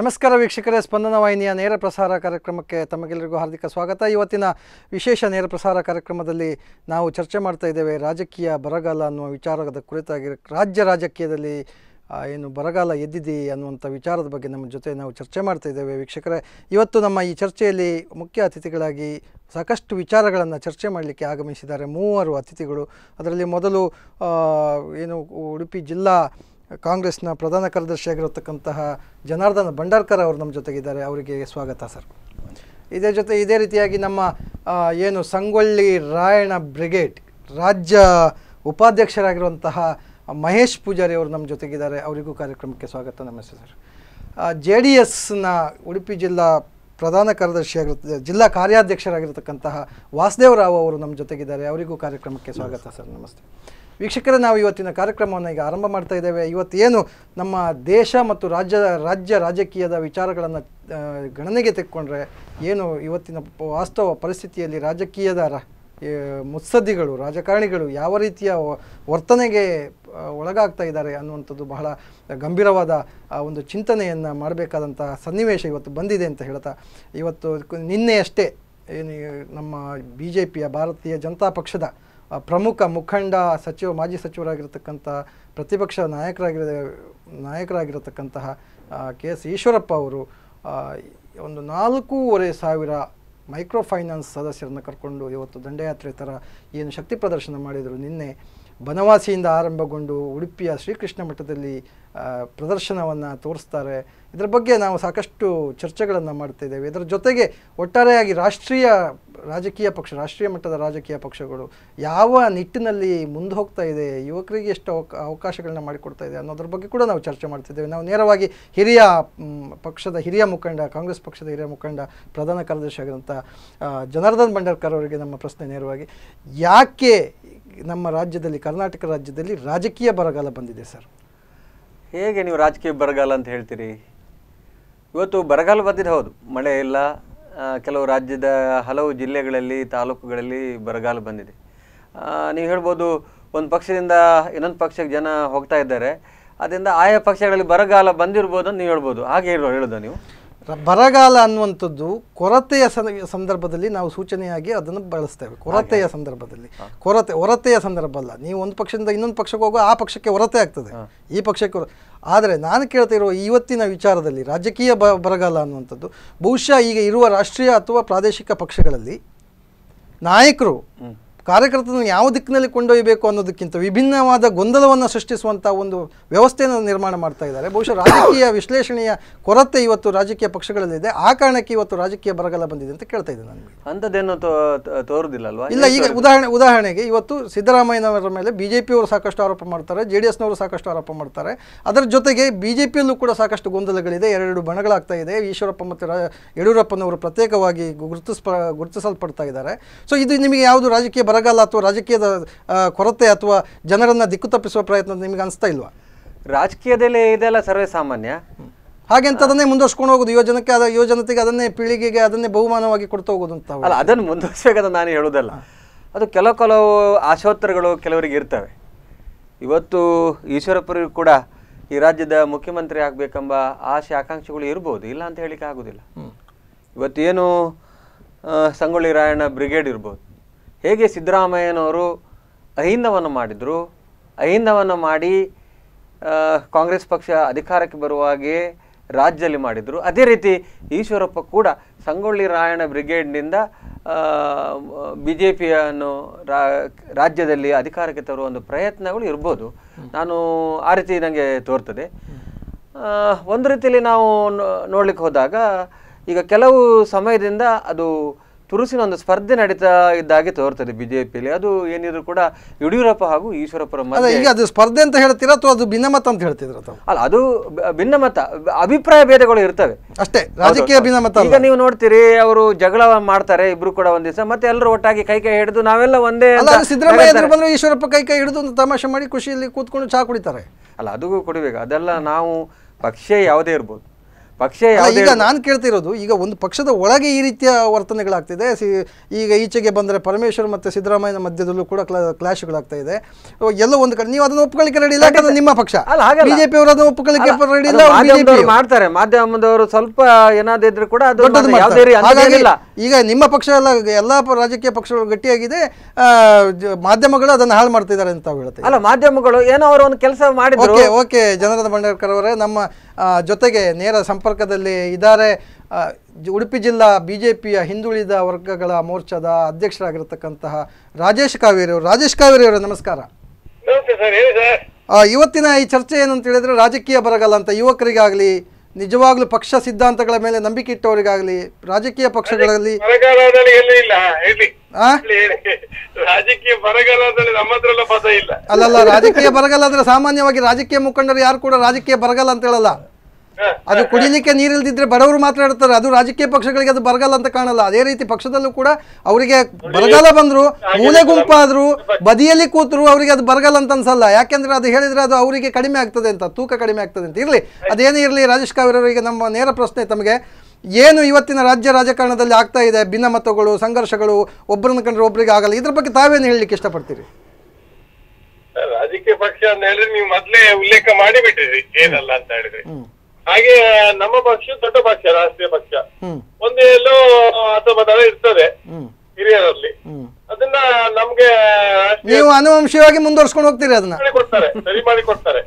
ನಮಸ್ಕಾರ ವೀಕ್ಷಕರೇ ಸ್ಪಂದನ ವಾಹಿನಿಯ ನೇರ ಪ್ರಸಾರ ಕಾರ್ಯಕ್ರಮಕ್ಕೆ ತಮಗೆಲ್ಲರಿಗೂ ಹಾರ್ದಿಕ ಸ್ವಾಗತ ಇವತ್ತಿನ ವಿಶೇಷ ನೇರ ಪ್ರಸಾರ ಕಾರ್ಯಕ್ರಮದಲ್ಲಿ ನಾವು ಚರ್ಚೆ ಮಾಡ್ತಾ ಇದ್ದೇವೆ ರಾಜಕೀಯ ಬರಗಾಲ ಅನ್ನುವ ವಿಚಾರದ ಕುರಿತಾಗಿ ರಾಜ್ಯ ರಾಜಕೀಯದಲ್ಲಿ ಏನು ಬರಗಾಲ ಎದ್ದಿದೆ ಅನ್ನುವಂಥ ವಿಚಾರದ ಬಗ್ಗೆ ನಮ್ಮ ಜೊತೆ ನಾವು ಚರ್ಚೆ ಮಾಡ್ತಾ ಇದ್ದೇವೆ ವೀಕ್ಷಕರೇ ಇವತ್ತು ನಮ್ಮ ಈ ಚರ್ಚೆಯಲ್ಲಿ ಮುಖ್ಯ ಅತಿಥಿಗಳಾಗಿ ಸಾಕಷ್ಟು ವಿಚಾರಗಳನ್ನು ಚರ್ಚೆ ಮಾಡಲಿಕ್ಕೆ ಆಗಮಿಸಿದ್ದಾರೆ ಮೂವರು ಅತಿಥಿಗಳು ಅದರಲ್ಲಿ ಮೊದಲು ಏನು ಉಡುಪಿ ಜಿಲ್ಲಾ ಕಾಂಗ್ರೆಸ್ನ ಪ್ರಧಾನ ಕಾರ್ಯದರ್ಶಿಯಾಗಿರತಕ್ಕಂತಹ ಜನಾರ್ದನ ಭಂಡಾರ್ಕರ್ ಅವರು ನಮ್ಮ ಜೊತೆಗಿದ್ದಾರೆ ಅವರಿಗೆ ಸ್ವಾಗತ ಸರ್ ಇದೇ ಜೊತೆ ಇದೇ ರೀತಿಯಾಗಿ ನಮ್ಮ ಏನು ಸಂಗೊಳ್ಳಿ ರಾಯಣ ಬ್ರಿಗೇಡ್ ರಾಜ್ಯ ಉಪಾಧ್ಯಕ್ಷರಾಗಿರುವಂತಹ ಮಹೇಶ್ ಪೂಜಾರಿ ಅವರು ನಮ್ಮ ಜೊತೆಗಿದ್ದಾರೆ ಅವರಿಗೂ ಕಾರ್ಯಕ್ರಮಕ್ಕೆ ಸ್ವಾಗತ ನಮಸ್ತೆ ಸರ್ ಜೆ ಡಿ ಎಸ್ನ ಉಡುಪಿ ಜಿಲ್ಲಾ ಪ್ರಧಾನ ಕಾರ್ಯದರ್ಶಿಯಾಗಿರುತ್ತೆ ಜಿಲ್ಲಾ ಕಾರ್ಯಾಧ್ಯಕ್ಷರಾಗಿರತಕ್ಕಂತಹ ವಾಸುದೇವರಾವ್ ಅವರು ನಮ್ಮ ಜೊತೆಗಿದ್ದಾರೆ ಅವರಿಗೂ ಕಾರ್ಯಕ್ರಮಕ್ಕೆ ಸ್ವಾಗತ ಸರ್ ನಮಸ್ತೆ ವೀಕ್ಷಕರೇ ನಾವು ಇವತ್ತಿನ ಕಾರ್ಯಕ್ರಮವನ್ನು ಈಗ ಆರಂಭ ಮಾಡ್ತಾ ಇದ್ದೇವೆ ಇವತ್ತೇನು ನಮ್ಮ ದೇಶ ಮತ್ತು ರಾಜ್ಯ ರಾಜ್ಯ ರಾಜಕೀಯದ ವಿಚಾರಗಳನ್ನು ಗಣನೆಗೆ ತೆಕ್ಕೊಂಡ್ರೆ ಏನು ಇವತ್ತಿನ ವಾಸ್ತವ ಪರಿಸ್ಥಿತಿಯಲ್ಲಿ ರಾಜಕೀಯದ ಮುತ್ಸದ್ದಿಗಳು ರಾಜಕಾರಣಿಗಳು ಯಾವ ರೀತಿಯ ವರ್ತನೆಗೆ ಒಳಗಾಗ್ತಾ ಇದ್ದಾರೆ ಅನ್ನುವಂಥದ್ದು ಬಹಳ ಗಂಭೀರವಾದ ಒಂದು ಚಿಂತನೆಯನ್ನು ಮಾಡಬೇಕಾದಂಥ ಸನ್ನಿವೇಶ ಇವತ್ತು ಬಂದಿದೆ ಅಂತ ಹೇಳ್ತಾ ಇವತ್ತು ನಿನ್ನೆಯಷ್ಟೇ ಏನು ನಮ್ಮ ಬಿ ಜೆ ಪಿಯ ಭಾರತೀಯ ಜನತಾ ಪಕ್ಷದ ಪ್ರಮುಖ ಮುಖಂಡ ಸಚಿವ ಮಾಜಿ ಸಚಿವರಾಗಿರ್ತಕ್ಕಂಥ ಪ್ರತಿಪಕ್ಷ ನಾಯಕರಾಗಿರ ನಾಯಕರಾಗಿರತಕ್ಕಂತಹ ಕೆ ಎಸ್ ಈಶ್ವರಪ್ಪ ಅವರು ಒಂದು ನಾಲ್ಕೂವರೆ ಸಾವಿರ ಮೈಕ್ರೋ ಫೈನಾನ್ಸ್ ಸದಸ್ಯರನ್ನು ಕರ್ಕೊಂಡು ಇವತ್ತು ದಂಡಯಾತ್ರೆ ಥರ ಏನು ಶಕ್ತಿ ಪ್ರದರ್ಶನ ಮಾಡಿದರು ನಿನ್ನೆ ಬನವಾಸಿಯಿಂದ ಆರಂಭಗೊಂಡು ಉಡುಪಿಯ ಶ್ರೀಕೃಷ್ಣ ಮಠದಲ್ಲಿ ಪ್ರದರ್ಶನವನ್ನು ತೋರಿಸ್ತಾರೆ ಇದರ ಬಗ್ಗೆ ನಾವು ಸಾಕಷ್ಟು ಚರ್ಚೆಗಳನ್ನು ಮಾಡ್ತಾ ಇದ್ದೇವೆ ಇದರ ಜೊತೆಗೆ ಒಟ್ಟಾರೆಯಾಗಿ ರಾಷ್ಟ್ರೀಯ ರಾಜಕೀಯ ಪಕ್ಷ ರಾಷ್ಟ್ರೀಯ ಮಟ್ಟದ ರಾಜಕೀಯ ಪಕ್ಷಗಳು ಯಾವ ನಿಟ್ಟಿನಲ್ಲಿ ಮುಂದೆ ಹೋಗ್ತಾ ಇದೆ ಯುವಕರಿಗೆ ಎಷ್ಟು ಅವಕಾಶಗಳನ್ನ ಮಾಡಿಕೊಡ್ತಾ ಇದೆ ಅನ್ನೋದ್ರ ಬಗ್ಗೆ ಕೂಡ ನಾವು ಚರ್ಚೆ ಮಾಡ್ತಿದ್ದೇವೆ ನಾವು ನೇರವಾಗಿ ಹಿರಿಯ ಪಕ್ಷದ ಹಿರಿಯ ಮುಖಂಡ ಕಾಂಗ್ರೆಸ್ ಪಕ್ಷದ ಹಿರಿಯ ಮುಖಂಡ ಪ್ರಧಾನ ಕಾರ್ಯದರ್ಶಿ ಆಗಿರುವಂಥ ಜನಾರ್ದನ್ ಭಂಡಾರ್ಕರ್ ಅವರಿಗೆ ನಮ್ಮ ಪ್ರಶ್ನೆ ನೇರವಾಗಿ ಯಾಕೆ ನಮ್ಮ ರಾಜ್ಯದಲ್ಲಿ ಕರ್ನಾಟಕ ರಾಜ್ಯದಲ್ಲಿ ರಾಜಕೀಯ ಬರಗಾಲ ಬಂದಿದೆ ಸರ್ ಹೇಗೆ ನೀವು ರಾಜಕೀಯ ಬರಗಾಲ ಅಂತ ಹೇಳ್ತೀರಿ ಇವತ್ತು ಬರಗಾಲ ಬಂದಿದೆ ಹೌದು ಮಳೆ ಇಲ್ಲ ಕೆಲವು ರಾಜ್ಯದ ಹಲವು ಜಿಲ್ಲೆಗಳಲ್ಲಿ ತಾಲೂಕುಗಳಲ್ಲಿ ಬರಗಾಲ ಬಂದಿದೆ ನೀವು ಹೇಳ್ಬೋದು ಒಂದು ಪಕ್ಷದಿಂದ ಇನ್ನೊಂದು ಪಕ್ಷಕ್ಕೆ ಜನ ಹೋಗ್ತಾ ಇದ್ದಾರೆ ಅದರಿಂದ ಆಯಾ ಪಕ್ಷಗಳಲ್ಲಿ ಬರಗಾಲ ಬಂದಿರ್ಬೋದು ಅಂತ ನೀವು ಹೇಳ್ಬೋದು ಹಾಗೆ ಹೇಳೋದು ನೀವು ಬರಗಾಲ ಅನ್ನುವಂಥದ್ದು ಕೊರತೆಯ ಸಂದರ್ಭದಲ್ಲಿ ನಾವು ಸೂಚನೆಯಾಗಿ ಅದನ್ನು ಬಳಸ್ತೇವೆ ಕೊರತೆಯ ಸಂದರ್ಭದಲ್ಲಿ ಕೊರತೆ ಹೊರತೆಯ ಸಂದರ್ಭ ಅಲ್ಲ ನೀವು ಒಂದು ಪಕ್ಷದಿಂದ ಇನ್ನೊಂದು ಪಕ್ಷಕ್ಕೆ ಹೋಗುವ ಆ ಪಕ್ಷಕ್ಕೆ ಹೊರತೆ ಆಗ್ತದೆ ಈ ಪಕ್ಷಕ್ಕೆ ಆದರೆ ನಾನು ಕೇಳ್ತಿರುವ ಇವತ್ತಿನ ವಿಚಾರದಲ್ಲಿ ರಾಜಕೀಯ ಬ ಬರಗಾಲ ಅನ್ನುವಂಥದ್ದು ಬಹುಶಃ ಈಗ ಇರುವ ರಾಷ್ಟ್ರೀಯ ಅಥವಾ ಪ್ರಾದೇಶಿಕ ಪಕ್ಷಗಳಲ್ಲಿ ನಾಯಕರು ಕಾರ್ಯಕರ್ತನ ಯಾವ ದಿಕ್ಕಿನಲ್ಲಿ ಕೊಂಡೊಯ್ಯಬೇಕು ಅನ್ನೋದಕ್ಕಿಂತ ವಿಭಿನ್ನವಾದ ಗೊಂದಲವನ್ನು ಸೃಷ್ಟಿಸುವಂಥ ಒಂದು ವ್ಯವಸ್ಥೆಯನ್ನು ನಿರ್ಮಾಣ ಮಾಡ್ತಾ ಇದ್ದಾರೆ ಬಹುಶಃ ರಾಜಕೀಯ ವಿಶ್ಲೇಷಣೆಯ ಕೊರತೆ ಇವತ್ತು ರಾಜಕೀಯ ಪಕ್ಷಗಳಲ್ಲಿದೆ ಆ ಕಾರಣಕ್ಕೆ ಇವತ್ತು ರಾಜಕೀಯ ಬರಗಾಲ ಬಂದಿದೆ ಅಂತ ಕೇಳ್ತಾ ಇದ್ದೆ ನಾನು ಅಂಥದ್ದೇನು ತೋರುದಿಲ್ಲ ಅಲ್ವಾ ಇಲ್ಲ ಈಗ ಉದಾಹರಣೆ ಉದಾಹರಣೆಗೆ ಇವತ್ತು ಸಿದ್ದರಾಮಯ್ಯನವರ ಮೇಲೆ ಬಿ ಜೆ ಪಿಯವರು ಸಾಕಷ್ಟು ಆರೋಪ ಮಾಡ್ತಾರೆ ಜೆ ಡಿ ಎಸ್ನವರು ಸಾಕಷ್ಟು ಆರೋಪ ಮಾಡ್ತಾರೆ ಅದರ ಜೊತೆಗೆ ಬಿ ಜೆ ಪಿಯಲ್ಲೂ ಕೂಡ ಸಾಕಷ್ಟು ಗೊಂದಲಗಳಿದೆ ಎರಡೆರಡು ಬಣಗಳಾಗ್ತಾ ಇದೆ ಈಶ್ವರಪ್ಪ ಮತ್ತು ಯಡಿಯೂರಪ್ಪನವರು ಪ್ರತ್ಯೇಕವಾಗಿ ಗುರುತಿಸ್ ಗುರುತಿಸಲ್ಪಡ್ತಾ ಇದ್ದಾರೆ ಸೊ ಇದು ನಿಮಗೆ ಯಾವುದು ರಾಜಕೀಯ ಬರಗಾಲ ಅಥವಾ ರಾಜಕೀಯದ ಕೊರತೆ ಅಥವಾ ಜನರನ್ನು ದಿಕ್ಕು ತಪ್ಪಿಸುವ ಪ್ರಯತ್ನ ನಿಮಗೆ ಅನಿಸ್ತಾ ಇಲ್ವಾ ರಾಜಕೀಯದಲ್ಲಿ ಇದೆಲ್ಲ ಸರ್ವೇ ಸಾಮಾನ್ಯ ಹಾಗೆಂತ ಅದನ್ನೇ ಮುಂದುವರ್ಸ್ಕೊಂಡು ಹೋಗೋದು ಯುವಜನಕ್ಕೆ ಅದ ಯುವಜನತೆಗೆ ಅದನ್ನೇ ಪೀಳಿಗೆಗೆ ಅದನ್ನೇ ಬಹುಮಾನವಾಗಿ ಕೊಡ್ತಾ ಹೋಗೋದು ಅಂತ ಅಲ್ಲ ಅದನ್ನು ಮುಂದುವರ್ಸಬೇಕಂತ ನಾನು ಹೇಳುವುದಲ್ಲ ಅದು ಕೆಲವು ಕೆಲವು ಆಶೋತ್ತರಗಳು ಕೆಲವರಿಗೆ ಇರ್ತವೆ ಇವತ್ತು ಈಶ್ವರಪ್ಪರಿಗೂ ಕೂಡ ಈ ರಾಜ್ಯದ ಮುಖ್ಯಮಂತ್ರಿ ಆಗಬೇಕೆಂಬ ಆಶೆ ಆಕಾಂಕ್ಷೆಗಳು ಇರ್ಬೋದು ಇಲ್ಲ ಅಂತ ಹೇಳಿಕ್ಕೆ ಆಗೋದಿಲ್ಲ ಇವತ್ತೇನು ಸಂಗೊಳ್ಳಿ ರಾಯಣ್ಣ ಬ್ರಿಗೇಡ್ ಇರ್ಬೋದು ಹೇಗೆ ಸಿದ್ದರಾಮಯ್ಯನವರು ಅಹಿಂದವನ್ನು ಮಾಡಿದರು ಅಹಿಂದವನ್ನು ಮಾಡಿ ಕಾಂಗ್ರೆಸ್ ಪಕ್ಷ ಅಧಿಕಾರಕ್ಕೆ ಹಾಗೆ ರಾಜ್ಯದಲ್ಲಿ ಮಾಡಿದರು ಅದೇ ರೀತಿ ಈಶ್ವರಪ್ಪ ಕೂಡ ಸಂಗೊಳ್ಳಿ ರಾಯಣ್ಣ ಬ್ರಿಗೇಡ್ನಿಂದ ಬಿ ಜೆ ಪಿಯನ್ನು ರಾಜ್ಯದಲ್ಲಿ ಅಧಿಕಾರಕ್ಕೆ ತರುವ ಒಂದು ಪ್ರಯತ್ನಗಳು ಇರ್ಬೋದು ನಾನು ಆ ರೀತಿ ನನಗೆ ತೋರ್ತದೆ ಒಂದು ರೀತಿಯಲ್ಲಿ ನಾವು ನೋಡಲಿಕ್ಕೆ ಹೋದಾಗ ಈಗ ಕೆಲವು ಸಮಯದಿಂದ ಅದು ತುರುಸಿನ ಒಂದು ಸ್ಪರ್ಧೆ ನಡೀತಾ ಇದ್ದಾಗೆ ತೋರ್ತದೆ ಬಿಜೆಪಿಯಲ್ಲಿ ಅದು ಏನಿದ್ರು ಕೂಡ ಯಡಿಯೂರಪ್ಪ ಹಾಗೂ ಈಶ್ವರಪ್ಪರ ಈಗ ಅದು ಸ್ಪರ್ಧೆ ಅಂತ ಹೇಳ್ತೀರಾ ಅಥವಾ ಅದು ಭಿನ್ನಮತ ಅಂತ ಹೇಳ್ತಿದ್ರು ಅಲ್ಲ ಅದು ಭಿನ್ನಮತ ಅಭಿಪ್ರಾಯ ಭೇದಗಳು ಇರ್ತವೆ ಅಷ್ಟೇ ರಾಜಕೀಯ ಭಿನ್ನಮತ ಈಗ ನೀವು ನೋಡ್ತೀರಿ ಅವರು ಜಗಳ ಮಾಡ್ತಾರೆ ಇಬ್ರು ಕೂಡ ಒಂದ್ ದಿವಸ ಮತ್ತೆ ಎಲ್ಲರೂ ಒಟ್ಟಾಗಿ ಕೈ ಕೈ ಹಿಡಿದು ನಾವೆಲ್ಲ ಒಂದೇ ಸಿದ್ದರಾಮಯ್ಯ ಬಂದ್ರೆ ಈಶ್ವರಪ್ಪ ಕೈ ಕೈ ಹಿಡಿದು ತಮಾಷೆ ಮಾಡಿ ಖುಷಿಯಲ್ಲಿ ಕೂತ್ಕೊಂಡು ಚಹಾ ಕುಡಿತಾರೆ ಅಲ್ಲ ಅದು ಕೊಡಬೇಕು ಅದೆಲ್ಲ ನಾವು ಪಕ್ಷ ಯಾವುದೇ ಇರ್ಬೋದು ಪಕ್ಷ ಈಗ ನಾನು ಕೇಳ್ತಿರೋದು ಈಗ ಒಂದು ಪಕ್ಷದ ಒಳಗೆ ಈ ರೀತಿಯ ವರ್ತನೆಗಳಾಗ್ತಿದೆ ಸಿ ಈಗ ಈಚೆಗೆ ಬಂದರೆ ಪರಮೇಶ್ವರ್ ಮತ್ತು ಸಿದ್ದರಾಮಯ್ಯನ ಮಧ್ಯದಲ್ಲೂ ಕೂಡ ಕ್ಲಾ ಕ್ಲಾಶ್ಗಳಾಗ್ತಾ ಇದೆ ಎಲ್ಲ ಒಂದು ಕಡೆ ನೀವು ಅದನ್ನು ಒಪ್ಪಿಕೊಳ್ಳಿಕ್ಕೆ ರೆಡಿ ಇಲ್ಲ ಯಾಕಂದ್ರೆ ನಿಮ್ಮ ಪಕ್ಷ ಬಿಜೆಪಿ ಅವರು ಅದನ್ನು ಒಪ್ಪಿಕೊಳ್ಳಿಕ್ಕೆ ರೆಡಿ ಇಲ್ಲ ಮಾಡ್ತಾರೆ ಮಾಧ್ಯಮದವರು ಸ್ವಲ್ಪ ಏನಾದಿದ್ರು ಕೂಡ ಈಗ ನಿಮ್ಮ ಪಕ್ಷ ಎಲ್ಲ ಎಲ್ಲ ರಾಜಕೀಯ ಪಕ್ಷಗಳು ಗಟ್ಟಿಯಾಗಿದೆ ಮಾಧ್ಯಮಗಳು ಅದನ್ನು ಹಾಳು ಮಾಡ್ತಿದ್ದಾರೆ ಅಂತ ಹೇಳುತ್ತೆ ಅಲ್ಲ ಮಾಧ್ಯಮಗಳು ಏನೋ ಅವರು ಒಂದು ಕೆಲಸ ಮಾಡಿದ್ರು ಓಕೆ ಓಕೆ ಜನರದ ಬಂಡೇರ್ಕರ್ ಅವರೇ ನಮ್ಮ ಜೊತೆಗೆ ನೇರ ಸಂಪರ್ಕದಲ್ಲಿ ಇದ್ದಾರೆ ಉಡುಪಿ ಜಿಲ್ಲಾ ಬಿ ಜೆ ಪಿಯ ಹಿಂದುಳಿದ ವರ್ಗಗಳ ಮೋರ್ಚಾದ ಅಧ್ಯಕ್ಷರಾಗಿರ್ತಕ್ಕಂತಹ ರಾಜೇಶ್ ಕಾವೇರಿ ಅವರು ರಾಜೇಶ್ ಕಾವೇರಿ ಅವರು ನಮಸ್ಕಾರ ಇವತ್ತಿನ ಈ ಚರ್ಚೆ ಏನಂತ ಹೇಳಿದ್ರೆ ರಾಜಕೀಯ ಬರಗಲ್ಲ ಅಂತ ಯುವಕರಿಗಾಗಲಿ ನಿಜವಾಗ್ಲೂ ಪಕ್ಷ ಸಿದ್ಧಾಂತಗಳ ಮೇಲೆ ನಂಬಿಕೆ ಇಟ್ಟವರಿಗಾಗಲಿ ರಾಜಕೀಯ ಪಕ್ಷಗಳಲ್ಲಿ ಅಲ್ಲಲ್ಲ ರಾಜಕೀಯ ಬರಗಾಲ ಅಂದ್ರೆ ಸಾಮಾನ್ಯವಾಗಿ ರಾಜಕೀಯ ಮುಖಂಡರು ಯಾರು ಕೂಡ ರಾಜಕೀಯ ಬರಗಾಲ ಅಂತ ಹೇಳಲ್ಲ ಅದು ಕುಡಿಲಿಕ್ಕೆ ನೀರಿಲ್ದಿದ್ರೆ ಬಡವರು ಮಾತಾಡ್ತಾರೆ ಅದು ರಾಜಕೀಯ ಪಕ್ಷಗಳಿಗೆ ಅದು ಬರಗಾಲ ಅಂತ ಕಾಣಲ್ಲ ಅದೇ ರೀತಿ ಪಕ್ಷದಲ್ಲೂ ಕೂಡ ಅವರಿಗೆ ಬರಗಾಲ ಬಂದ್ರು ಮೂಲೆ ಗುಂಪಾದ್ರು ಬದಿಯಲ್ಲಿ ಕೂತರು ಅವರಿಗೆ ಅದು ಬರಗಾಲ ಅಂತ ಅನ್ಸಲ್ಲ ಯಾಕೆಂದ್ರೆ ಅದು ಹೇಳಿದ್ರೆ ಅದು ಅವರಿಗೆ ಕಡಿಮೆ ಆಗ್ತದೆ ಅಂತ ತೂಕ ಕಡಿಮೆ ಆಗ್ತದೆ ಅಂತ ಇರಲಿ ಅದೇನೇ ಇರಲಿ ರಾಜೇಶ್ ಕಾವಿರವರಿಗೆ ನಮ್ಮ ನೇರ ಪ್ರಶ್ನೆ ತಮಗೆ ಏನು ಇವತ್ತಿನ ರಾಜ್ಯ ರಾಜಕಾರಣದಲ್ಲಿ ಆಗ್ತಾ ಇದೆ ಭಿನ್ನಮತಗಳು ಸಂಘರ್ಷಗಳು ಒಬ್ಬರನ್ನ ಕಂಡ್ರೆ ಒಬ್ಬರಿಗೆ ಆಗಲ್ಲ ಇದ್ರ ಬಗ್ಗೆ ತಾವೇನು ಹೇಳಲಿಕ್ಕೆ ಇಷ್ಟಪಡ್ತೀರಿ ರಾಜಕೀಯ ಪಕ್ಷ ಅಂತ ಹೇಳಿದ್ರೆ ನೀವು ಮೊದಲೇ ಉಲ್ಲೇಖ ಮಾಡಿಬಿಟ್ಟಿರಿ ಏನಲ್ಲ ಅಂತ ಹೇಳಿದ್ರೆ ಹಾಗೆ ನಮ್ಮ ಪಕ್ಷ ದೊಡ್ಡ ಪಕ್ಷ ರಾಷ್ಟ್ರೀಯ ಪಕ್ಷ ಒಂದೇ ಎಲ್ಲೋ ಅಥವಾ ಇರ್ತದೆ ಹಿರಿಯರಲ್ಲಿ ಅದನ್ನ ನಮ್ಗೆ ನೀವು ಅನುವಂಶೀಯವಾಗಿ ಮುಂದುವರ್ಸ್ಕೊಂಡು ಹೋಗ್ತೀರಿ ಅದನ್ನ ಕೊಡ್ತಾರೆ ಸರಿ ಮಾಡಿ ಕೊಡ್ತಾರೆ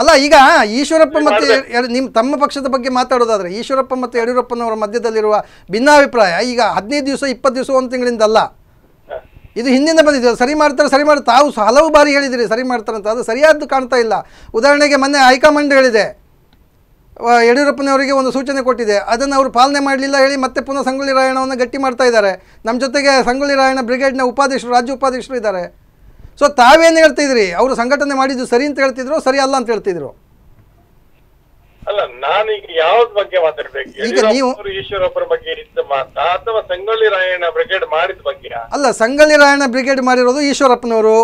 ಅಲ್ಲ ಈಗ ಈಶ್ವರಪ್ಪ ಮತ್ತೆ ನಿಮ್ಮ ತಮ್ಮ ಪಕ್ಷದ ಬಗ್ಗೆ ಮಾತಾಡೋದಾದ್ರೆ ಈಶ್ವರಪ್ಪ ಮತ್ತು ಯಡಿಯೂರಪ್ಪನವರ ಮಧ್ಯದಲ್ಲಿರುವ ಭಿನ್ನಾಭಿಪ್ರಾಯ ಈಗ ಹದಿನೈದು ದಿವಸ ಇಪ್ಪತ್ತು ದಿವಸ ಒಂದು ತಿಂಗಳಿಂದ ಅಲ್ಲ ಇದು ಹಿಂದಿಂದ ಬಂದಿದೆ ಸರಿ ಮಾಡ್ತಾರೆ ಸರಿ ಮಾಡಿ ತಾವು ಹಲವು ಬಾರಿ ಹೇಳಿದಿರಿ ಸರಿ ಮಾಡ್ತಾರಂತ ಅದು ಸರಿಯಾದ್ದು ಕಾಣ್ತಾ ಇಲ್ಲ ಉದಾಹರಣೆಗೆ ಮೊನ್ನೆ ಹೈಕಮಾಂಡ್ ಹೇಳಿದೆ ಯಡಿಯೂರಪ್ಪನವರಿಗೆ ಒಂದು ಸೂಚನೆ ಕೊಟ್ಟಿದೆ ಅದನ್ನು ಅವರು ಪಾಲನೆ ಮಾಡಲಿಲ್ಲ ಹೇಳಿ ಮತ್ತೆ ಪುನಃ ಸಂಗೊಳ್ಳಿ ರಾಯಣ್ಣವನ್ನು ಗಟ್ಟಿ ಮಾಡ್ತಾ ಇದ್ದಾರೆ ನಮ್ಮ ಜೊತೆಗೆ ಸಂಗೊಳ್ಳಿ ರಾಯಣ್ಣ ಬ್ರಿಗೇಡ್ನ ಉಪಾಧ್ಯಕ್ಷರು ರಾಜ್ಯ ಉಪಾಧ್ಯಕ್ಷರು ಇದ್ದಾರೆ ಸೊ ತಾವೇನು ಹೇಳ್ತಿದ್ರಿ ಅವರು ಸಂಘಟನೆ ಮಾಡಿದ್ದು ಸರಿ ಅಂತ ಹೇಳ್ತಿದ್ರು ಸರಿ ಅಲ್ಲ ಅಂತ ಹೇಳ್ತಿದ್ರು ಅಲ್ಲ ಈಗ ಬಗ್ಗೆ ಬಗ್ಗೆ ಅಥವಾ ರಾಯಣ್ಣ ಬ್ರಿಗೇಡ್ ಬಗ್ಗೆ ಅಲ್ಲ ಸಂಗೊಳ್ಳಿ ರಾಯಣ್ಣ ಬ್ರಿಗೇಡ್ ಮಾಡಿರೋದು ಈಶ್ವರಪ್ಪನವರು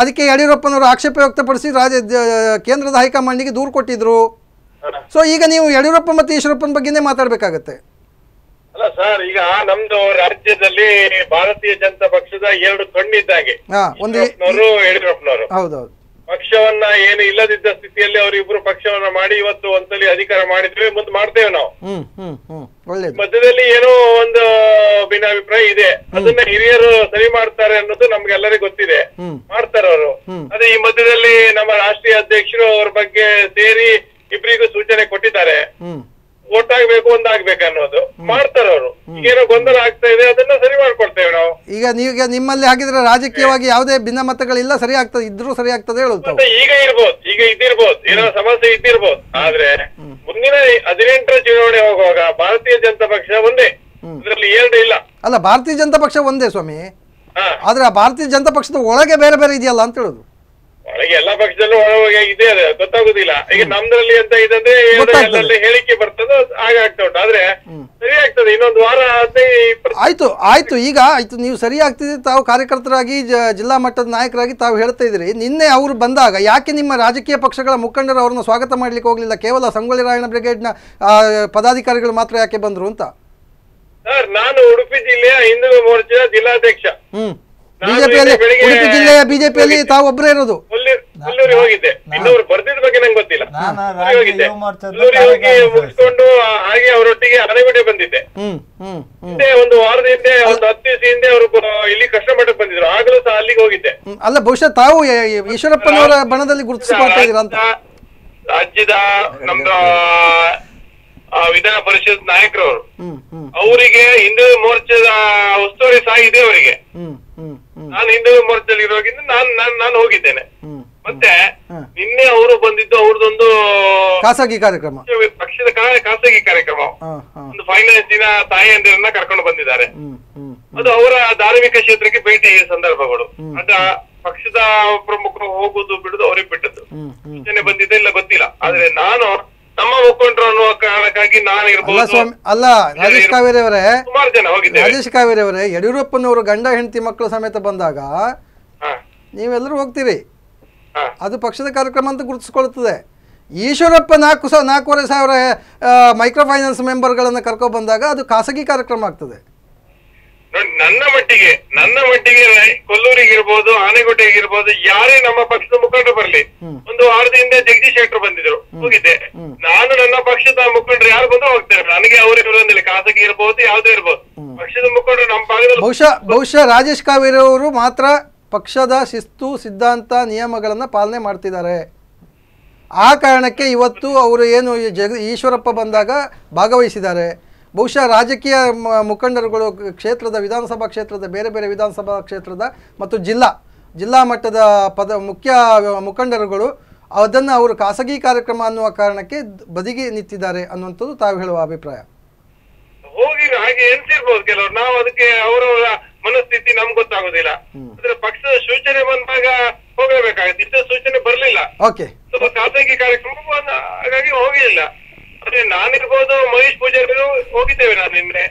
ಅದಕ್ಕೆ ಯಡಿಯೂರಪ್ಪನವರು ಆಕ್ಷೇಪ ವ್ಯಕ್ತಪಡಿಸಿ ರಾಜ್ಯ ಕೇಂದ್ರದ ಗೆ ದೂರು ಕೊಟ್ಟಿದ್ರು ಸೊ ಈಗ ನೀವು ಯಡಿಯೂರಪ್ಪ ಮತ್ತು ಈಶ್ವರಪ್ಪನ ಬಗ್ಗೆನೇ ಮಾತಾಡ್ಬೇಕಾಗತ್ತೆ ಅಲ್ಲ ಸರ್ ಈಗ ನಮ್ದು ರಾಜ್ಯದಲ್ಲಿ ಭಾರತೀಯ ಜನತಾ ಪಕ್ಷದ ಎರಡು ಕಣ್ಣಿದ್ದಾಗೆ ಯಡಿಯೂರಪ್ಪನವರು ಹೌದೌದು ಪಕ್ಷವನ್ನ ಏನು ಇಲ್ಲದಿದ್ದ ಸ್ಥಿತಿಯಲ್ಲಿ ಅವರಿಬ್ರು ಪಕ್ಷವನ್ನ ಮಾಡಿ ಇವತ್ತು ಒಂದ್ಸಲಿ ಅಧಿಕಾರ ಮಾಡಿದ್ವಿ ಮುಂದೆ ಮಾಡ್ತೇವೆ ನಾವು ಮಧ್ಯದಲ್ಲಿ ಏನೋ ಒಂದು ಭಿನ್ನಾಭಿಪ್ರಾಯ ಇದೆ ಅದನ್ನ ಹಿರಿಯರು ಸರಿ ಮಾಡ್ತಾರೆ ಅನ್ನೋದು ನಮ್ಗೆಲ್ಲರಿಗೂ ಗೊತ್ತಿದೆ ಮಾಡ್ತಾರೆ ಅವರು ಅದೇ ಈ ಮಧ್ಯದಲ್ಲಿ ನಮ್ಮ ರಾಷ್ಟ್ರೀಯ ಅಧ್ಯಕ್ಷರು ಅವ್ರ ಬಗ್ಗೆ ಸೇರಿ ಇಬ್ಬರಿಗೂ ಸೂಚನೆ ಕೊಟ್ಟಿದ್ದಾರೆ ಒಟ್ಟಾಗ್ಬೇಕು ಒಂದಾಗ್ಬೇಕು ಅನ್ನೋದು ಮಾಡ್ತಾರೆ ಅವರು ಏನೋ ಗೊಂದಲ ಆಗ್ತಾ ಇದೆ ಅದನ್ನ ಸರಿ ಮಾಡ್ಕೊಡ್ತೇವೆ ನಾವು ಈಗ ನೀವು ನಿಮ್ಮಲ್ಲಿ ಹಾಕಿದ್ರೆ ರಾಜಕೀಯವಾಗಿ ಯಾವುದೇ ಭಿನ್ನಮತಗಳಿಲ್ಲ ಸರಿ ಆಗ್ತದೆ ಇದ್ರೂ ಸರಿ ಆಗ್ತದೆ ಹೇಳುತ್ತೆ ಈಗ ಇರ್ಬೋದು ಈಗ ಇದ್ದಿರ್ಬೋದು ಏನೋ ಸಮಸ್ಯೆ ಇದ್ದಿರ್ಬೋದು ಆದ್ರೆ ಮುಂದಿನ ಹದಿನೆಂಟರ ಚುನಾವಣೆ ಹೋಗುವಾಗ ಭಾರತೀಯ ಜನತಾ ಪಕ್ಷ ಒಂದೇ ಇದರಲ್ಲಿ ಎರಡು ಇಲ್ಲ ಅಲ್ಲ ಭಾರತೀಯ ಜನತಾ ಪಕ್ಷ ಒಂದೇ ಸ್ವಾಮಿ ಆದ್ರೆ ಭಾರತೀಯ ಜನತಾ ಪಕ್ಷದ ಒಳಗೆ ಬೇರೆ ಬೇರೆ ಇದೆಯಲ್ಲ ಅಂತ ಹೇಳುದು ಒಳಗೆ ಎಲ್ಲಾ ಪಕ್ಷದಲ್ಲೂ ಒಳಗೆ ಇದೆ ಅದೇ ಗೊತ್ತಾಗುದಿಲ್ಲ ಈಗ ನಮ್ದ್ರಲ್ಲಿ ಅಂತ ಎಲ್ಲರಲ್ಲಿ ಹೇಳಿಕೆ ಬರ್ತದೆ ಹಾಗೆ ಆಗ್ತಾ ಉಂಟು ಆದ್ರೆ ಸರಿ ಆಗ್ತದೆ ಇನ್ನೊಂದು ವಾರ ಆಯ್ತು ಆಯ್ತು ಈಗ ಆಯ್ತು ನೀವು ಸರಿ ಆಗ್ತಿದ್ರಿ ತಾವು ಕಾರ್ಯಕರ್ತರಾಗಿ ಜಿಲ್ಲಾ ಮಟ್ಟದ ನಾಯಕರಾಗಿ ತಾವು ಹೇಳ್ತಾ ಇದ್ರಿ ನಿನ್ನೆ ಅವರು ಬಂದಾಗ ಯಾಕೆ ನಿಮ್ಮ ರಾಜಕೀಯ ಪಕ್ಷಗಳ ಮುಖಂಡರು ಅವರನ್ನು ಸ್ವಾಗತ ಮಾಡ್ಲಿಕ್ಕೆ ಹೋಗ್ಲಿಲ್ಲ ಕೇವಲ ಸಂಗೊಳ್ಳಿ ರಾಯಣ್ಣ ಬ್ರಿಗೇಡ್ನ ಪದಾಧಿಕಾರಿಗಳು ಮಾತ್ರ ಯಾಕೆ ಬಂದ್ರು ಅಂತ ಸರ್ ನಾನು ಉಡುಪಿ ಜಿಲ್ಲೆಯ ಹಿಂದೂ ಮೋರ್ಚಾ ಜಿಲ್ಲಾಧ್ಯಕ್ಷ ಬಿಜೆಪಿಯಲ್ಲಿ ಉಡುಪಿ ಜಿಲ್ಲೆಯ ಬಿಜೆಪಿಯಲ್ಲಿ ತಾವು ಒಬ್ಬರೇ ಇರೋದು ಹೋಗಿದ್ದೆ ಬಗ್ಗೆ ಗೊತ್ತಿಲ್ಲ ಹಾಗೆ ಅವರೊಟ್ಟಿಗೆ ಬಂದಿದ್ದೆ ಒಂದು ಒಂದು ಇಲ್ಲಿ ಬಂದಿದ್ರು ಆಗಲೂ ಹೋಗಿದ್ದೆ ಅಲ್ಲ ಬಹುಶಃ ತಾವು ಈಶ್ವರಪ್ಪನವರ ಬಣದಲ್ಲಿ ಗುರುತಿಸಿಕೊಳ್ತಾ ರಾಜ್ಯದ ನಮ್ದು ವಿಧಾನ ಪರಿಷತ್ ನಾಯಕರವರು ಅವರಿಗೆ ಹಿಂದೂ ಮೋರ್ಚಾದ ಉಸ್ತುವಾರಿ ಸಹ ಇದೆ ಅವರಿಗೆ ನಾನು ಹಿಂದೂ ಮೋರ್ಚಾದಲ್ಲಿ ಇರೋಗಿಂದ ನಾನು ನಾನು ನಾನು ಹೋಗಿದ್ದೇನೆ ಮತ್ತೆ ನಿನ್ನೆ ಅವರು ಬಂದಿದ್ದು ಅವ್ರದೊಂದು ಖಾಸಗಿ ಕಾರ್ಯಕ್ರಮ ಪಕ್ಷದ ಖಾಸಗಿ ಕಾರ್ಯಕ್ರಮ ಒಂದು ಫೈನಾನ್ಸಿನ ಅಂದಿರನ್ನ ಕರ್ಕೊಂಡು ಬಂದಿದ್ದಾರೆ ಅದು ಅವರ ಧಾರ್ಮಿಕ ಕ್ಷೇತ್ರಕ್ಕೆ ಭೇಟಿ ಸಂದರ್ಭಗಳು ಅದ ಪಕ್ಷದ ಪ್ರಮುಖರು ಹೋಗುದು ಬಿಡುದು ಅವ್ರಿಗೆ ಬಿಟ್ಟದ್ದು ಬಂದಿದೆ ಇಲ್ಲ ಗೊತ್ತಿಲ್ಲ ಆದ್ರೆ ನಾನು ಅಲ್ಲ ರಾಜೇಶ್ ಕಾವೇರಿ ಅವರೇ ರಾಜೇಶ್ ಕಾವೇರಿ ಅವರೇ ಯಡಿಯೂರಪ್ಪನವರು ಗಂಡ ಹೆಂಡತಿ ಮಕ್ಕಳು ಸಮೇತ ಬಂದಾಗ ನೀವೆಲ್ಲರೂ ಹೋಗ್ತೀರಿ ಅದು ಪಕ್ಷದ ಕಾರ್ಯಕ್ರಮ ಅಂತ ಗುರುತಿಸ್ಕೊಳ್ತದೆ ಈಶ್ವರಪ್ಪ ನಾಲ್ಕು ಸಾವಿರ ನಾಲ್ಕೂವರೆ ಸಾವಿರ ಮೈಕ್ರೋ ಫೈನಾನ್ಸ್ ಮೆಂಬರ್ಗಳನ್ನು ಕರ್ಕೊಂಡು ಬಂದಾಗ ಅದು ಖಾಸಗಿ ಕಾರ್ಯಕ್ರಮ ಆಗ್ತದೆ ನನ್ನ ಮಟ್ಟಿಗೆ ನನ್ನ ಮಟ್ಟಿಗೆ ಕೊಲ್ಲೂರಿಗಿರ್ಬೋದು ಇರ್ಬೋದು ಯಾರೇ ನಮ್ಮ ಪಕ್ಷದ ಮುಖಂಡರು ಬರ್ಲಿ ಒಂದು ವಾರದ ಹಿಂದೆ ಜಗದೀಶ್ ಶೆಟ್ಟರ್ ಬಂದಿದ್ರು ಹೋಗಿದ್ದೆ ನಾನು ನನ್ನ ಪಕ್ಷದ ಮುಖಂಡರು ಯಾರು ಬಂದ್ರು ಹೋಗ್ತಾರೆ ನನಗೆ ಅವರು ಇರೋದಿಲ್ಲ ಖಾಸಗಿ ಇರ್ಬೋದು ಯಾವ್ದೇ ಇರ್ಬೋದು ಪಕ್ಷದ ಮುಖಂಡರು ನಮ್ಮ ಭಾಗದಲ್ಲಿ ಬಹುಶಃ ಬಹುಶಃ ರಾಜೇಶ್ ಕಾವೇರಿ ಅವರು ಮಾತ್ರ ಪಕ್ಷದ ಶಿಸ್ತು ಸಿದ್ಧಾಂತ ನಿಯಮಗಳನ್ನ ಪಾಲನೆ ಮಾಡ್ತಿದ್ದಾರೆ ಆ ಕಾರಣಕ್ಕೆ ಇವತ್ತು ಅವರು ಏನು ಜಗ ಈಶ್ವರಪ್ಪ ಬಂದಾಗ ಭಾಗವಹಿಸಿದ್ದಾರೆ ಬಹುಶಃ ರಾಜಕೀಯ ಮುಖಂಡರುಗಳು ಕ್ಷೇತ್ರದ ವಿಧಾನಸಭಾ ಕ್ಷೇತ್ರದ ಬೇರೆ ಬೇರೆ ವಿಧಾನಸಭಾ ಕ್ಷೇತ್ರದ ಮತ್ತು ಜಿಲ್ಲಾ ಜಿಲ್ಲಾ ಮಟ್ಟದ ಪದ ಮುಖ್ಯ ಮುಖಂಡರುಗಳು ಅದನ್ನು ಅವರು ಖಾಸಗಿ ಕಾರ್ಯಕ್ರಮ ಅನ್ನುವ ಕಾರಣಕ್ಕೆ ಬದಿಗೆ ನಿಂತಿದ್ದಾರೆ ಅನ್ನುವಂಥದ್ದು ತಾವು ಹೇಳುವ ಅಭಿಪ್ರಾಯ ಹೋಗಿ ಹಾಗೆ ಎನ್ಸಿರ್ಬೋದು ಕೆಲವರು ನಾವು ಅದಕ್ಕೆ ಅವರವರ ಮನಸ್ಥಿತಿ ನಮ್ಗೆ ಗೊತ್ತಾಗೋದಿಲ್ಲ ಅಂದ್ರೆ ಪಕ್ಷದ ಸೂಚನೆ ಬಂದಾಗ ಹೋಗಬೇಕಾಗುತ್ತೆ ಸೂಚನೆ ಬರಲಿಲ್ಲ ಖಾಸಗಿ ಕಾರ್ಯಕ್ರಮ ಹಾಗಾಗಿ ಹೋಗಲಿಲ್ಲ ಮಹೇಶ್ ಪೂಜಾರಿ ಹೋಗಿದ್ದೇವೆ ನಾನು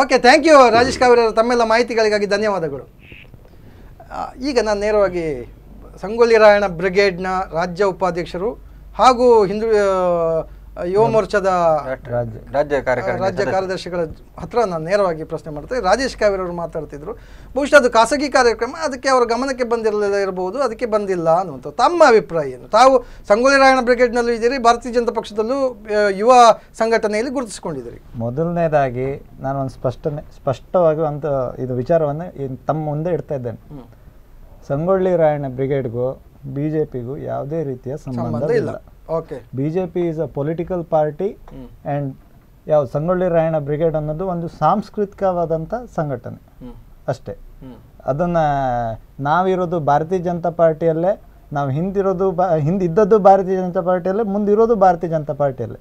okay thank you Rajesh Kaveri ತಮ್ಮೆಲ್ಲ ಮಾಹಿತಿಗಳಿಗಾಗಿ ಧನ್ಯವಾದಗಳು ಈಗ ನಾನು ನೇರವಾಗಿ ಸಂಗೊಳ್ಳಿ ರಾಯಣ ಬ್ರಿಗೇಡ್ನ ರಾಜ್ಯ ಉಪಾಧ್ಯಕ್ಷರು ಹಾಗೂ ಹಿಂದೂ ಯುವ ಮೋರ್ಚಾದ ರಾಜ್ಯ ರಾಜ್ಯ ಕಾರ್ಯದರ್ಶಿಗಳ ಹತ್ರ ನಾನು ನೇರವಾಗಿ ಪ್ರಶ್ನೆ ಮಾಡ್ತೇನೆ ರಾಜೇಶ್ ಕಾವೇರಿ ಅವರು ಮಾತಾಡ್ತಿದ್ರು ಬಹುಶಃ ಅದು ಖಾಸಗಿ ಕಾರ್ಯಕ್ರಮ ಅದಕ್ಕೆ ಅವರ ಗಮನಕ್ಕೆ ಬಂದಿರಲಿಲ್ಲ ಇರಬಹುದು ಅದಕ್ಕೆ ಬಂದಿಲ್ಲ ಅನ್ನುವಂಥ ತಮ್ಮ ಅಭಿಪ್ರಾಯ ಏನು ತಾವು ಸಂಗೊಳ್ಳಿ ರಾಯಣ ಬ್ರಿಗೇಡ್ನಲ್ಲೂ ಇದ್ದೀರಿ ಭಾರತೀಯ ಜನತಾ ಪಕ್ಷದಲ್ಲೂ ಯುವ ಸಂಘಟನೆಯಲ್ಲಿ ಗುರುತಿಸಿಕೊಂಡಿದ್ದೀರಿ ಮೊದಲನೇದಾಗಿ ನಾನು ಒಂದು ಸ್ಪಷ್ಟನೆ ಸ್ಪಷ್ಟವಾಗಿ ಒಂದು ಇದು ವಿಚಾರವನ್ನು ತಮ್ಮ ಮುಂದೆ ಇಡ್ತಾ ಇದ್ದೇನೆ ಸಂಗೊಳ್ಳಿ ರಾಯಣ್ಣ ಬ್ರಿಗೇಡ್ಗೂ ಬಿ ಜೆ ಪಿಗೂ ಯಾವುದೇ ರೀತಿಯ ಸಂಬಂಧ ಇಲ್ಲ okay B J P is a political party and ಯಾವ ಸಂಗೊಳ್ಳಿ ರಾಯಣ್ಣ ಬ್ರಿಗೇಡ್ ಅನ್ನೋದು ಒಂದು ಸಾಂಸ್ಕೃತಿಕವಾದಂಥ ಸಂಘಟನೆ ಅಷ್ಟೇ ಅದನ್ನು ನಾವಿರೋದು ಭಾರತೀಯ ಜನತಾ ಪಾರ್ಟಿಯಲ್ಲೇ ನಾವು ಹಿಂದಿರೋದು ಬಾ ಹಿಂದಿದ್ದದ್ದು ಭಾರತೀಯ ಜನತಾ ಪಾರ್ಟಿಯಲ್ಲೇ ಮುಂದಿರೋದು ಭಾರತೀಯ ಜನತಾ ಪಾರ್ಟಿಯಲ್ಲೇ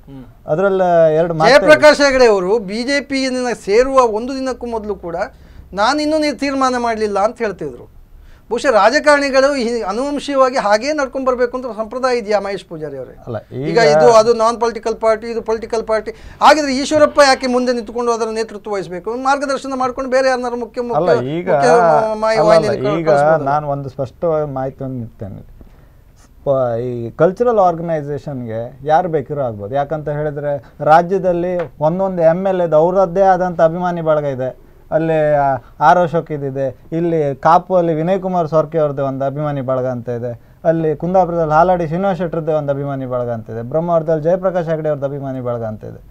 ಅದರಲ್ಲಿ ಎರಡು ಪ್ರಕಾಶ್ ಹೆಗಡೆ ಅವರು ಬಿಜೆಪಿಯನ್ನು ಸೇರುವ ಒಂದು ದಿನಕ್ಕೂ ಮೊದಲು ಕೂಡ ನಾನಿನ್ನೂ ನೀವು ತೀರ್ಮಾನ ಮಾಡಲಿಲ್ಲ ಅಂತ ಹೇಳ್ತಿದ್ರು ಬಹುಶಃ ರಾಜಕಾರಣಿಗಳು ಅನುವಂಶೀಯವಾಗಿ ಹಾಗೇ ನಡ್ಕೊಂಡ್ ಬರಬೇಕು ಅಂತ ಸಂಪ್ರದಾಯ ಇದೆಯಾ ಮಹೇಶ್ ಪೂಜಾರಿ ಅವರೇ ಅಲ್ಲ ಈಗ ಇದು ಅದು ನಾನ್ ಪೊಲಿಟಿಕಲ್ ಪಾರ್ಟಿ ಇದು ಪೊಲಿಟಿಕಲ್ ಪಾರ್ಟಿ ಹಾಗಿದ್ರೆ ಈಶ್ವರಪ್ಪ ಯಾಕೆ ಮುಂದೆ ನಿಂತುಕೊಂಡು ಅದರ ನೇತೃತ್ವ ವಹಿಸಬೇಕು ಮಾರ್ಗದರ್ಶನ ಮಾಡ್ಕೊಂಡು ಬೇರೆ ಯಾರನ್ನಾರು ಮುಖ್ಯ ಮುಖ್ಯ ಈಗ ನಾನು ಒಂದು ಸ್ಪಷ್ಟವಾದ ಮಾಹಿತಿ ಒಂದು ಈ ಕಲ್ಚರಲ್ ಆರ್ಗನೈಸೇಷನ್ಗೆ ಯಾರು ಬೇಕಿರೋ ಆಗ್ಬೋದು ಯಾಕಂತ ಹೇಳಿದ್ರೆ ರಾಜ್ಯದಲ್ಲಿ ಒಂದೊಂದು ಎಮ್ ಎಲ್ ಎದು ಅವರದ್ದೇ ಆದಂಥ ಅಭಿಮಾನಿ ಬಳಗ ಇದೆ ಅಲ್ಲಿ ಆರ್ ಶೋಕಿದಿದೆ ಇಲ್ಲಿ ಕಾಪು ಅಲ್ಲಿ ವಿನಯ್ ಕುಮಾರ್ ಸೊರ್ಕೆ ಅವ್ರದ್ದು ಒಂದು ಅಭಿಮಾನಿ ಬಳಗ ಅಂತ ಇದೆ ಅಲ್ಲಿ ಕುಂದಾಪುರದಲ್ಲಿ ಹಾಲಾಡಿ ಶ್ರೀನಿವಾಸ್ ಶೆಟ್ಟರದ್ದೇ ಒಂದು ಅಭಿಮಾನಿ ಬಳಗ ಅಂತ ಇದೆ ಬ್ರಹ್ಮಾವರದಲ್ಲಿ ಜಯಪ್ರಕಾಶ್ ಹೆಗಡೆ ಅವ್ರದ್ದು ಅಭಿಮಾನಿ ಬಳಗ ಅಂತ ಇದೆ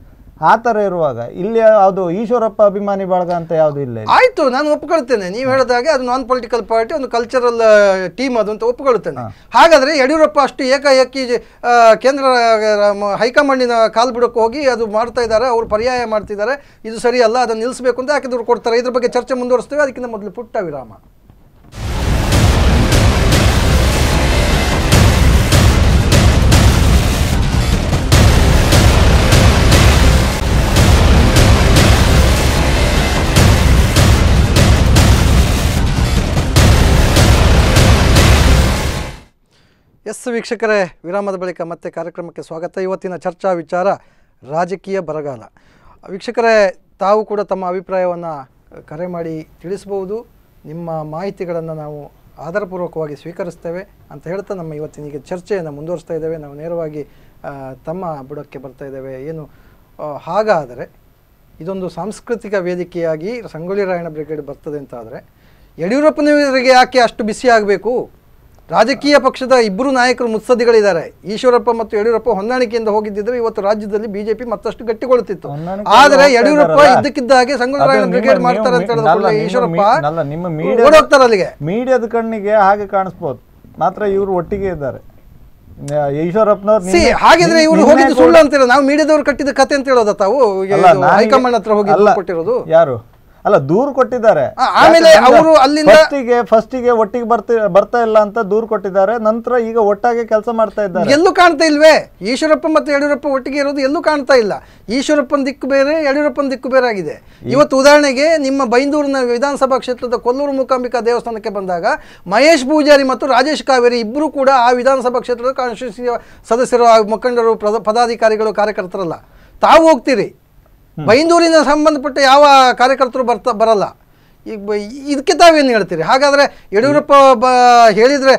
ಆ ತರ ಇರುವಾಗ ಇಲ್ಲಿ ಅದು ಈಶ್ವರಪ್ಪ ಅಭಿಮಾನಿ ಬಳಗ ಅಂತ ಯಾವುದು ಇಲ್ಲ ಆಯ್ತು ನಾನು ಒಪ್ಕೊಳ್ತೇನೆ ನೀವು ಹೇಳಿದಾಗ ಅದು ನಾನ್ ಪೊಲಿಟಿಕಲ್ ಪಾರ್ಟಿ ಒಂದು ಕಲ್ಚರಲ್ ಟೀಮ್ ಅದು ಅಂತ ಒಪ್ಕೊಳ್ತೇನೆ ಹಾಗಾದ್ರೆ ಯಡಿಯೂರಪ್ಪ ಅಷ್ಟು ಏಕಾಏಕಿ ಕೇಂದ್ರ ಹೈಕಮಾಂಡಿನ ಕಾಲ್ ಬಿಡಕ್ಕೆ ಹೋಗಿ ಅದು ಮಾಡ್ತಾ ಇದ್ದಾರೆ ಅವರು ಪರ್ಯಾಯ ಮಾಡ್ತಿದ್ದಾರೆ ಇದು ಸರಿಯಲ್ಲ ಅದನ್ನ ನಿಲ್ಲಿಸಬೇಕು ಅಂತ ಯಾಕೆ ಕೊಡ್ತಾರೆ ಇದ್ರ ಬಗ್ಗೆ ಚರ್ಚೆ ಮುಂದುವರಿಸ್ತೇವೆ ಅದಕ್ಕಿಂತ ಮೊದಲು ಪುಟ್ಟ ವಿರಾಮ ಎಸ್ ವೀಕ್ಷಕರೇ ವಿರಾಮದ ಬಳಿಕ ಮತ್ತೆ ಕಾರ್ಯಕ್ರಮಕ್ಕೆ ಸ್ವಾಗತ ಇವತ್ತಿನ ಚರ್ಚಾ ವಿಚಾರ ರಾಜಕೀಯ ಬರಗಾಲ ವೀಕ್ಷಕರೇ ತಾವು ಕೂಡ ತಮ್ಮ ಅಭಿಪ್ರಾಯವನ್ನು ಕರೆ ಮಾಡಿ ತಿಳಿಸಬಹುದು ನಿಮ್ಮ ಮಾಹಿತಿಗಳನ್ನು ನಾವು ಆಧಾರಪೂರ್ವಕವಾಗಿ ಸ್ವೀಕರಿಸ್ತೇವೆ ಅಂತ ಹೇಳ್ತಾ ನಮ್ಮ ಇವತ್ತಿನ ಚರ್ಚೆಯನ್ನು ಮುಂದುವರಿಸ್ತಾ ಇದ್ದೇವೆ ನಾವು ನೇರವಾಗಿ ತಮ್ಮ ಬುಡಕ್ಕೆ ಬರ್ತಾ ಇದ್ದೇವೆ ಏನು ಹಾಗಾದರೆ ಇದೊಂದು ಸಾಂಸ್ಕೃತಿಕ ವೇದಿಕೆಯಾಗಿ ಸಂಗೊಳ್ಳಿ ರಾಯಣ ಬ್ರಿಗೇಡ್ ಬರ್ತದೆ ಅಂತಾದರೆ ಯಡಿಯೂರಪ್ಪನವರಿಗೆ ಯಾಕೆ ಅಷ್ಟು ಬಿಸಿ ಆಗಬೇಕು ರಾಜಕೀಯ ಪಕ್ಷದ ಇಬ್ಬರು ನಾಯಕರು ಮುತ್ಸದ್ದಿಗಳಿದ್ದಾರೆ ಈಶ್ವರಪ್ಪ ಮತ್ತು ಯಡಿಯೂರಪ್ಪ ಹೊಂದಾಣಿಕೆಯಿಂದ ಹೋಗಿದ್ದಿದ್ರೆ ಇವತ್ತು ರಾಜ್ಯದಲ್ಲಿ ಬಿಜೆಪಿ ಮತ್ತಷ್ಟು ಗಟ್ಟಿಗೊಳ್ಳುತ್ತಿತ್ತು ಆದ್ರೆ ಯಡಿಯೂರಪ್ಪ ಇದ್ದಕ್ಕಿದ್ದ ಹಾಗೆ ಬ್ರಿಗೇಡ್ ಮಾಡ್ತಾರೆ ಅಂತ ಈಶ್ವರಪ್ಪ ಹೋಗ್ತಾರ ಅಲ್ಲಿಗೆ ಮೀಡಿಯಾದ ಕಣ್ಣಿಗೆ ಹಾಗೆ ಕಾಣಿಸ್ಬೋದು ಮಾತ್ರ ಇವರು ಒಟ್ಟಿಗೆ ಇದ್ದಾರೆ ಈಶ್ವರಪ್ಪನವ್ರು ಹಾಗಿದ್ರೆ ಇವರು ಹೋಗಿದ್ದು ಸುಳ್ಳು ಅಂತೀರ ನಾವು ಮೀಡಿಯಾದವ್ರು ಕಟ್ಟಿದ ಕತೆ ಅಂತ ಹೇಳೋದ ತಾವು ಹೈಕಮಾಂಡ್ ಹತ್ರ ಹೋಗಿ ಕೊಟ್ಟಿರೋದು ಯಾರು ಅಲ್ಲ ದೂರು ಕೊಟ್ಟಿದ್ದಾರೆ ಆಮೇಲೆ ಅವರು ಅಲ್ಲಿಂದ ಫಸ್ಟಿಗೆ ಒಟ್ಟಿಗೆ ಬರ್ತಾ ಬರ್ತಾ ಇಲ್ಲ ಅಂತ ದೂರು ಕೊಟ್ಟಿದ್ದಾರೆ ನಂತರ ಈಗ ಒಟ್ಟಾಗಿ ಕೆಲಸ ಮಾಡ್ತಾ ಇದ್ದಾರೆ ಎಲ್ಲೂ ಕಾಣ್ತಾ ಇಲ್ವೇ ಈಶ್ವರಪ್ಪ ಮತ್ತೆ ಯಡಿಯೂರಪ್ಪ ಒಟ್ಟಿಗೆ ಇರೋದು ಎಲ್ಲೂ ಕಾಣ್ತಾ ಇಲ್ಲ ಈಶ್ವರಪ್ಪನ ದಿಕ್ಕು ಬೇರೆ ಯಡಿಯೂರಪ್ಪನ ದಿಕ್ಕು ಬೇರೆ ಆಗಿದೆ ಇವತ್ತು ಉದಾಹರಣೆಗೆ ನಿಮ್ಮ ಬೈಂದೂರಿನ ವಿಧಾನಸಭಾ ಕ್ಷೇತ್ರದ ಕೊಲ್ಲೂರು ಮೂಕಾಂಬಿಕಾ ದೇವಸ್ಥಾನಕ್ಕೆ ಬಂದಾಗ ಮಹೇಶ್ ಪೂಜಾರಿ ಮತ್ತು ರಾಜೇಶ್ ಕಾವೇರಿ ಇಬ್ಬರು ಕೂಡ ಆ ವಿಧಾನಸಭಾ ಕ್ಷೇತ್ರದ ಕಾನ್ಸ್ಟಿಟ್ಯೂನ್ಸಿ ಸದಸ್ಯರು ಮುಖಂಡರು ಪದಾಧಿಕಾರಿಗಳು ಕಾರ್ಯಕರ್ತರಲ್ಲ ತಾವು ಹೋಗ್ತೀರಿ ಬೈಂದೂರಿನ ಸಂಬಂಧಪಟ್ಟ ಯಾವ ಕಾರ್ಯಕರ್ತರು ಬರ್ತಾ ಬರಲ್ಲ ಈಗ ಇದಕ್ಕೆ ತಾವೇನು ಹೇಳ್ತೀರಿ ಹಾಗಾದರೆ ಯಡಿಯೂರಪ್ಪ ಬ ಹೇಳಿದರೆ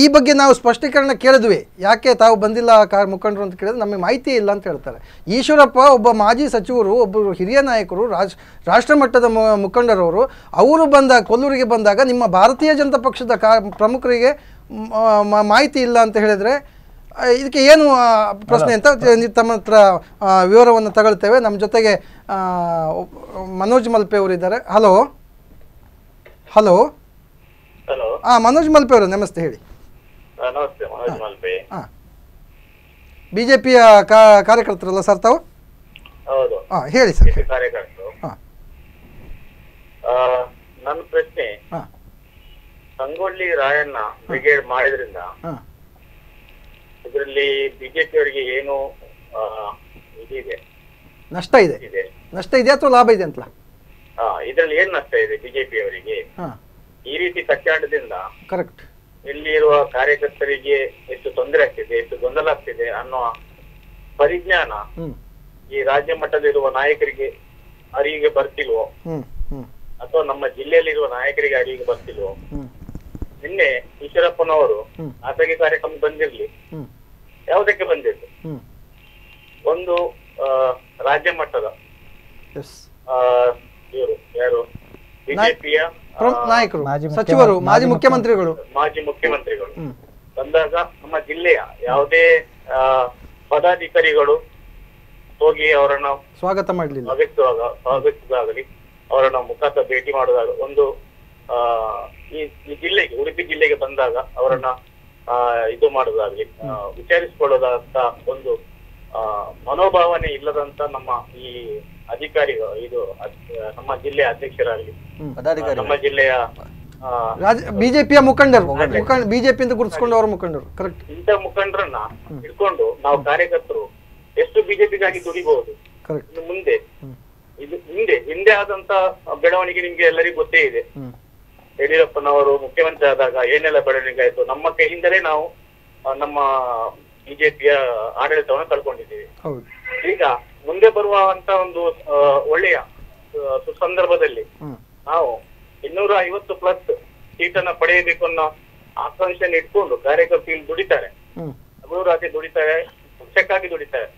ಈ ಬಗ್ಗೆ ನಾವು ಸ್ಪಷ್ಟೀಕರಣ ಕೇಳಿದ್ವಿ ಯಾಕೆ ತಾವು ಬಂದಿಲ್ಲ ಕಾ ಮುಖಂಡರು ಅಂತ ಕೇಳಿದ್ರೆ ನಮಗೆ ಮಾಹಿತಿ ಇಲ್ಲ ಅಂತ ಹೇಳ್ತಾರೆ ಈಶ್ವರಪ್ಪ ಒಬ್ಬ ಮಾಜಿ ಸಚಿವರು ಒಬ್ಬರು ಹಿರಿಯ ನಾಯಕರು ರಾಜ್ ರಾಷ್ಟ್ರಮಟ್ಟದ ಮುಖಂಡರವರು ಅವರು ಬಂದಾಗ ಕೊಲ್ಲೂರಿಗೆ ಬಂದಾಗ ನಿಮ್ಮ ಭಾರತೀಯ ಜನತಾ ಪಕ್ಷದ ಕಾ ಪ್ರಮುಖರಿಗೆ ಮಾಹಿತಿ ಇಲ್ಲ ಅಂತ ಹೇಳಿದರೆ ಇದಕ್ಕೆ ಏನು ಪ್ರಶ್ನೆ ಅಂತ ತಮ್ಮ ಹತ್ರ ವಿವರವನ್ನು ತಗೊಳ್ತೇವೆ ನಮ್ಮ ಜೊತೆಗೆ ಮನೋಜ್ ಮಲ್ಪೆ ಇದ್ದಾರೆ ಹಲೋ ಹಲೋ ಹಾಂ ಮನೋಜ್ ಮಲ್ಪೆ ಅವರು ನಮಸ್ತೆ ಹೇಳಿ ಹಾಂ ಬಿ ಜೆ ಪಿಯ ಕಾರ್ಯಕರ್ತರಲ್ಲ ಸರ್ ತಾವು ಹಾಂ ಹೇಳಿ ಸರ್ ಕಾರ್ಯಕರ್ತರು ನನ್ನ ಪ್ರಶ್ನೆ ಸಂಗೊಳ್ಳಿ ರಾಯಣ್ಣ ಬ್ರಿಗೇಡ್ ಮಾಡಿದ್ರಿಂದ ಇದರಲ್ಲಿ ಬಿಜೆಪಿ ಅವರಿಗೆ ಏನು ಇದಿದೆ ನಷ್ಟ ಇದೆ ನಷ್ಟ ಇದೆ ಅಥವಾ ಲಾಭ ಇದೆ ಅಂತ ಇದರಲ್ಲಿ ಏನ್ ನಷ್ಟ ಇದೆ ಬಿಜೆಪಿ ಅವರಿಗೆ ಈ ರೀತಿ ಕಚ್ಚಾಟದಿಂದ ಕರೆಕ್ಟ್ ಇಲ್ಲಿರುವ ಕಾರ್ಯಕರ್ತರಿಗೆ ಎಷ್ಟು ತೊಂದರೆ ಆಗ್ತಿದೆ ಎಷ್ಟು ಗೊಂದಲ ಆಗ್ತಿದೆ ಅನ್ನೋ ಪರಿಜ್ಞಾನ ಈ ರಾಜ್ಯ ಮಟ್ಟದಲ್ಲಿರುವ ನಾಯಕರಿಗೆ ಅರಿವಿಗೆ ಬರ್ತಿಲ್ವೋ ಅಥವಾ ನಮ್ಮ ಜಿಲ್ಲೆಯಲ್ಲಿರುವ ನಾಯಕರಿಗೆ ಅರಿವಿಗೆ ಬರ್ತಿಲ್ವೋ ನಿನ್ನೆ ಈಶ್ವರಪ್ಪನವರು ಖಾಸಗಿ ಕಾರ್ಯಕ್ರಮ ಬಂದಿರ್ಲಿ ಯಾವುದಕ್ಕೆ ಬಂದಿದ್ದು ಒಂದು ರಾಜ್ಯ ಮಟ್ಟದ ಯಾರು ಬಿಜೆಪಿಯ ಸಚಿವರು ಮಾಜಿ ಮುಖ್ಯಮಂತ್ರಿಗಳು ಮುಖ್ಯಮಂತ್ರಿಗಳು ಬಂದಾಗ ನಮ್ಮ ಜಿಲ್ಲೆಯ ಯಾವುದೇ ಪದಾಧಿಕಾರಿಗಳು ಹೋಗಿ ಅವರನ್ನ ಸ್ವಾಗತ ಮಾಡಲಿಲ್ಲ ಸ್ವಾಗತಿಸುವಾಗ ಅವರನ್ನ ಮುಖಾಂತರ ಭೇಟಿ ಮಾಡಿದಾಗ ಒಂದು ಈ ಜಿಲ್ಲೆಗೆ ಉಡುಪಿ ಜಿಲ್ಲೆಗೆ ಬಂದಾಗ ಅವರನ್ನ ಆ ಇದು ಮಾಡೋದಾಗ್ಲಿ ವಿಚಾರಿಸಿಕೊಳ್ಳೋದಂತ ಒಂದು ಮನೋಭಾವನೆ ಇಲ್ಲದಂತ ನಮ್ಮ ಈ ಅಧಿಕಾರಿಗಳು ಇದು ನಮ್ಮ ಜಿಲ್ಲೆಯ ಅಧ್ಯಕ್ಷರಾಗ್ಲಿ ನಮ್ಮ ಜಿಲ್ಲೆಯ ಬಿಜೆಪಿಯ ಮುಖಂಡರು ಬಿಜೆಪಿ ಅಂತ ಗುರುತಿಸಿಕೊಂಡವರು ಅವರ ಮುಖಂಡರು ಕರೆಕ್ಟ್ ಇಂಥ ಮುಖಂಡರನ್ನ ಇಟ್ಕೊಂಡು ನಾವು ಕಾರ್ಯಕರ್ತರು ಎಷ್ಟು ಬಿಜೆಪಿಗಾಗಿ ದುಡಿಬಹುದು ಮುಂದೆ ಇದು ಹಿಂದೆ ಹಿಂದೆ ಆದಂತ ಬೆಳವಣಿಗೆ ನಿಮ್ಗೆ ಎಲ್ಲರಿಗೂ ಗೊತ್ತೇ ಇದೆ ಯಡಿಯೂರಪ್ಪನವರು ಮುಖ್ಯಮಂತ್ರಿ ಆದಾಗ ಏನೆಲ್ಲ ಬೆಳವಣಿಗೆ ಆಯ್ತು ನಮ್ಮ ಕೈಯಿಂದಲೇ ನಾವು ನಮ್ಮ ಬಿಜೆಪಿಯ ಆಡಳಿತವನ್ನು ಕಳ್ಕೊಂಡಿದ್ದೀವಿ ಈಗ ಮುಂದೆ ಬರುವಂತ ಒಂದು ಒಳ್ಳೆಯ ಸುಸಂದರ್ಭದಲ್ಲಿ ನಾವು ಇನ್ನೂರ ಐವತ್ತು ಪ್ಲಸ್ ಸೀಟನ್ನ ಪಡೆಯಬೇಕು ಅನ್ನೋ ಆಕಾಂಕ್ಷೆ ಇಟ್ಕೊಂಡು ಕಾರ್ಯಕರ್ತರು ಇಲ್ಲಿ ದುಡಿತಾರೆ ರಾಜ್ಯ ದುಡಿತಾರೆ ಪಕ್ಷಕ್ಕಾಗಿ ದುಡಿತಾರೆ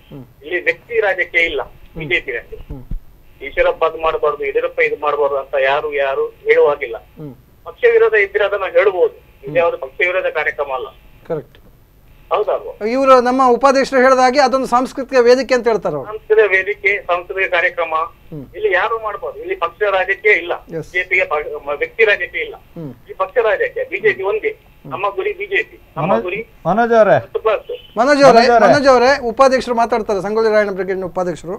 ಇಲ್ಲಿ ವ್ಯಕ್ತಿ ರಾಜ್ಯಕ್ಕೆ ಇಲ್ಲ ಬಿಜೆಪಿ ಈಶ್ವರಪ್ಪ ಅದು ಮಾಡಬಾರ್ದು ಯಡಿಯೂರಪ್ಪ ಇದು ಮಾಡಬಾರ್ದು ಅಂತ ಯಾರು ಯಾರು ಹೇಳುವಾಗಿಲ್ಲ ಪಕ್ಷ ವಿರೋಧ ಇದ್ರೆ ಅದನ್ನ ಹೇಳ್ಬೋದು ಇದು ಯಾವ್ದು ಪಕ್ಷ ವಿರೋಧ ಕಾರ್ಯಕ್ರಮ ಅಲ್ಲ ಕರೆಕ್ಟ್ ಹೌದಲ್ವಾ ಇವರು ನಮ್ಮ ಉಪಾಧ್ಯಕ್ಷರು ಹೇಳಿದ ಹಾಗೆ ಅದೊಂದು ಸಾಂಸ್ಕೃತಿಕ ವೇದಿಕೆ ಅಂತ ಹೇಳ್ತಾರೆ ಸಾಂಸ್ಕೃತಿಕ ವೇದಿಕೆ ಸಾಂಸ್ಕೃತಿಕ ಕಾರ್ಯಕ್ರಮ ಇಲ್ಲಿ ಯಾರು ಮಾಡ್ಬೋದು ಇಲ್ಲಿ ಪಕ್ಷ ರಾಜಕೀಯ ಇಲ್ಲ ಬಿಜೆಪಿಗೆ ವ್ಯಕ್ತಿ ರಾಜಕೀಯ ಇಲ್ಲ ಇಲ್ಲಿ ಈ ಪಕ್ಷ ರಾಜಕೀಯ ಬಿಜೆಪಿ ಒಂದೇ ನಮ್ಮ ಗುರಿ ಬಿಜೆಪಿ ನಮ್ಮ ಗುರಿ ಮನೋಜ್ ಅವರೇ ಮನೋಜ್ ಅವರೇ ಮನೋಜ್ ಅವರೇ. ಉಪಾಧ್ಯಕ್ಷರು ಮಾತಾಡ್ತಾರೆ ಸಂಗೊಳ್ಳಿ ರಾಯಣ್ಣ ಬ್ರಿಗೇಡ್ ಉಪಾಧ್ಯಕ್ಷರು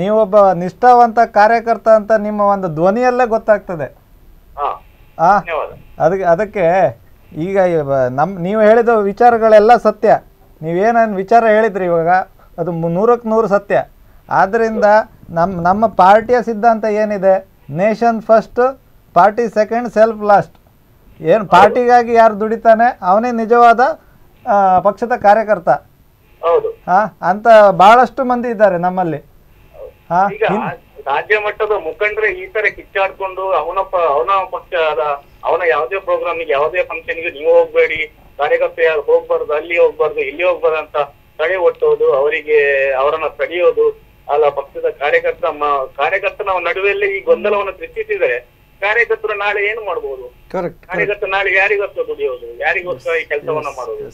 ನೀವೊಬ್ಬ ನಿಷ್ಠಾವಂತ ಕಾರ್ಯಕರ್ತ ಅಂತ ನಿಮ್ಮ ಒಂದು ಧ್ವನಿಯಲ್ಲೇ ಗೊತ್ತಾಗ್ತದೆ ಅದಕ್ಕೆ ಅದಕ್ಕೆ ಈಗ ನಮ್ಮ ನೀವು ಹೇಳಿದ ವಿಚಾರಗಳೆಲ್ಲ ಸತ್ಯ ನೀವೇನೇನು ವಿಚಾರ ಹೇಳಿದ್ರಿ ಇವಾಗ ಅದು ನೂರಕ್ಕೆ ನೂರು ಸತ್ಯ ಆದ್ದರಿಂದ ನಮ್ಮ ನಮ್ಮ ಪಾರ್ಟಿಯ ಸಿದ್ಧಾಂತ ಏನಿದೆ nation first party second self last ಏನು ಪಾರ್ಟಿಗಾಗಿ ಯಾರು ದುಡಿತಾನೆ ಅವನೇ ನಿಜವಾದ ಪಕ್ಷದ ಕಾರ್ಯಕರ್ತ ಹಾಂ ಅಂತ ಭಾಳಷ್ಟು ಮಂದಿ ಇದ್ದಾರೆ ನಮ್ಮಲ್ಲಿ ಹಾಂ ರಾಜ್ಯ ಮಟ್ಟದ ಮುಖಂಡ್ರೆ ಈ ತರ ಕಿಚ್ಚಾಡ್ಕೊಂಡು ಅವನ ಅವನ ಪಕ್ಷದ ಅವನ ಯಾವುದೇ ಪ್ರೋಗ್ರಾಮ್ಗೆ ಯಾವುದೇ ಗೆ ನೀವು ಹೋಗ್ಬೇಡಿ ಕಾರ್ಯಕರ್ತ ಯಾರು ಹೋಗ್ಬಾರ್ದು ಅಲ್ಲಿ ಹೋಗ್ಬಾರ್ದು ಇಲ್ಲಿ ಹೋಗ್ಬಾರ್ದು ಅಂತ ತಡೆ ಒಟ್ಟೋದು ಅವರಿಗೆ ಅವರನ್ನ ತಡಿಯೋದು ಅಲ್ಲ ಪಕ್ಷದ ಕಾರ್ಯಕರ್ತ ಕಾರ್ಯಕರ್ತನ ನಡುವೆಲ್ಲೇ ಈ ಗೊಂದಲವನ್ನು ಸೃಷ್ಟಿಸಿದರೆ ಕಾರ್ಯಕರ್ತರು ನಾಳೆ ಏನು ಮಾಡ್ಬೋದು ಕಾರ್ಯಕರ್ತರು ನಾಳೆ ಯಾರಿಗೋಸ್ಕರ ದುಡಿಯೋದು ಯಾರಿಗೋಸ್ಕರ ಈ ಕೆಲಸವನ್ನ ಮಾಡೋದು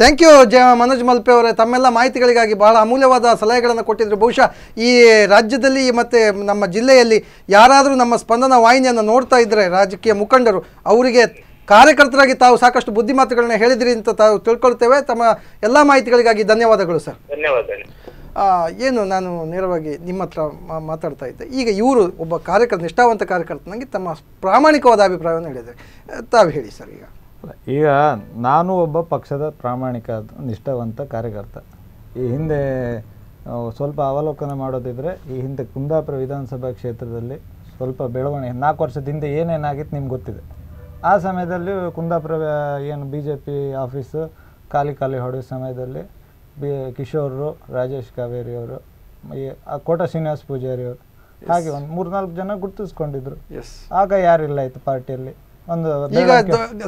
ಥ್ಯಾಂಕ್ ಯು ಜ ಮನೋಜ್ ಮಲ್ಪೆ ಅವರೇ ತಮ್ಮೆಲ್ಲ ಮಾಹಿತಿಗಳಿಗಾಗಿ ಬಹಳ ಅಮೂಲ್ಯವಾದ ಸಲಹೆಗಳನ್ನು ಕೊಟ್ಟಿದ್ದರು ಬಹುಶಃ ಈ ರಾಜ್ಯದಲ್ಲಿ ಮತ್ತು ನಮ್ಮ ಜಿಲ್ಲೆಯಲ್ಲಿ ಯಾರಾದರೂ ನಮ್ಮ ಸ್ಪಂದನ ವಾಹಿನಿಯನ್ನು ನೋಡ್ತಾ ಇದ್ದರೆ ರಾಜಕೀಯ ಮುಖಂಡರು ಅವರಿಗೆ ಕಾರ್ಯಕರ್ತರಾಗಿ ತಾವು ಸಾಕಷ್ಟು ಬುದ್ಧಿಮಾತುಗಳನ್ನ ಹೇಳಿದಿರಿ ಅಂತ ತಾವು ತಿಳ್ಕೊಳ್ತೇವೆ ತಮ್ಮ ಎಲ್ಲ ಮಾಹಿತಿಗಳಿಗಾಗಿ ಧನ್ಯವಾದಗಳು ಸರ್ ಧನ್ಯವಾದಗಳು ಏನು ನಾನು ನೇರವಾಗಿ ನಿಮ್ಮ ಹತ್ರ ಮಾತಾಡ್ತಾ ಇದ್ದೆ ಈಗ ಇವರು ಒಬ್ಬ ಕಾರ್ಯಕರ್ತ ನಿಷ್ಠಾವಂತ ಕಾರ್ಯಕರ್ತನಾಗಿ ತಮ್ಮ ಪ್ರಾಮಾಣಿಕವಾದ ಅಭಿಪ್ರಾಯವನ್ನು ಹೇಳಿದ್ದಾರೆ ತಾವು ಹೇಳಿ ಸರ್ ಈಗ ಈಗ ನಾನು ಒಬ್ಬ ಪಕ್ಷದ ಪ್ರಾಮಾಣಿಕ ನಿಷ್ಠಾವಂತ ಕಾರ್ಯಕರ್ತ ಈ ಹಿಂದೆ ಸ್ವಲ್ಪ ಅವಲೋಕನ ಮಾಡೋದಿದ್ರೆ ಈ ಹಿಂದೆ ಕುಂದಾಪುರ ವಿಧಾನಸಭಾ ಕ್ಷೇತ್ರದಲ್ಲಿ ಸ್ವಲ್ಪ ಬೆಳವಣಿಗೆ ನಾಲ್ಕು ವರ್ಷದ ಹಿಂದೆ ಏನೇನಾಗಿತ್ತು ನಿಮ್ಗೆ ಗೊತ್ತಿದೆ ಆ ಸಮಯದಲ್ಲಿ ಕುಂದಾಪುರ ಏನು ಬಿ ಜೆ ಪಿ ಆಫೀಸು ಖಾಲಿ ಖಾಲಿ ಹೊಡೆದ ಸಮಯದಲ್ಲಿ ಬಿ ಕಿಶೋರ್ರು ರಾಜೇಶ್ ಕಾವೇರಿಯವರು ಕೋಟ ಶ್ರೀನಿವಾಸ ಪೂಜಾರಿ ಅವರು ಹಾಗೆ ಒಂದು ಮೂರ್ನಾಲ್ಕು ಜನ ಗುರ್ತಿಸ್ಕೊಂಡಿದ್ರು ಆಗ ಯಾರಿಲ್ಲ ಇತ್ತು ಪಾರ್ಟಿಯಲ್ಲಿ ಈಗ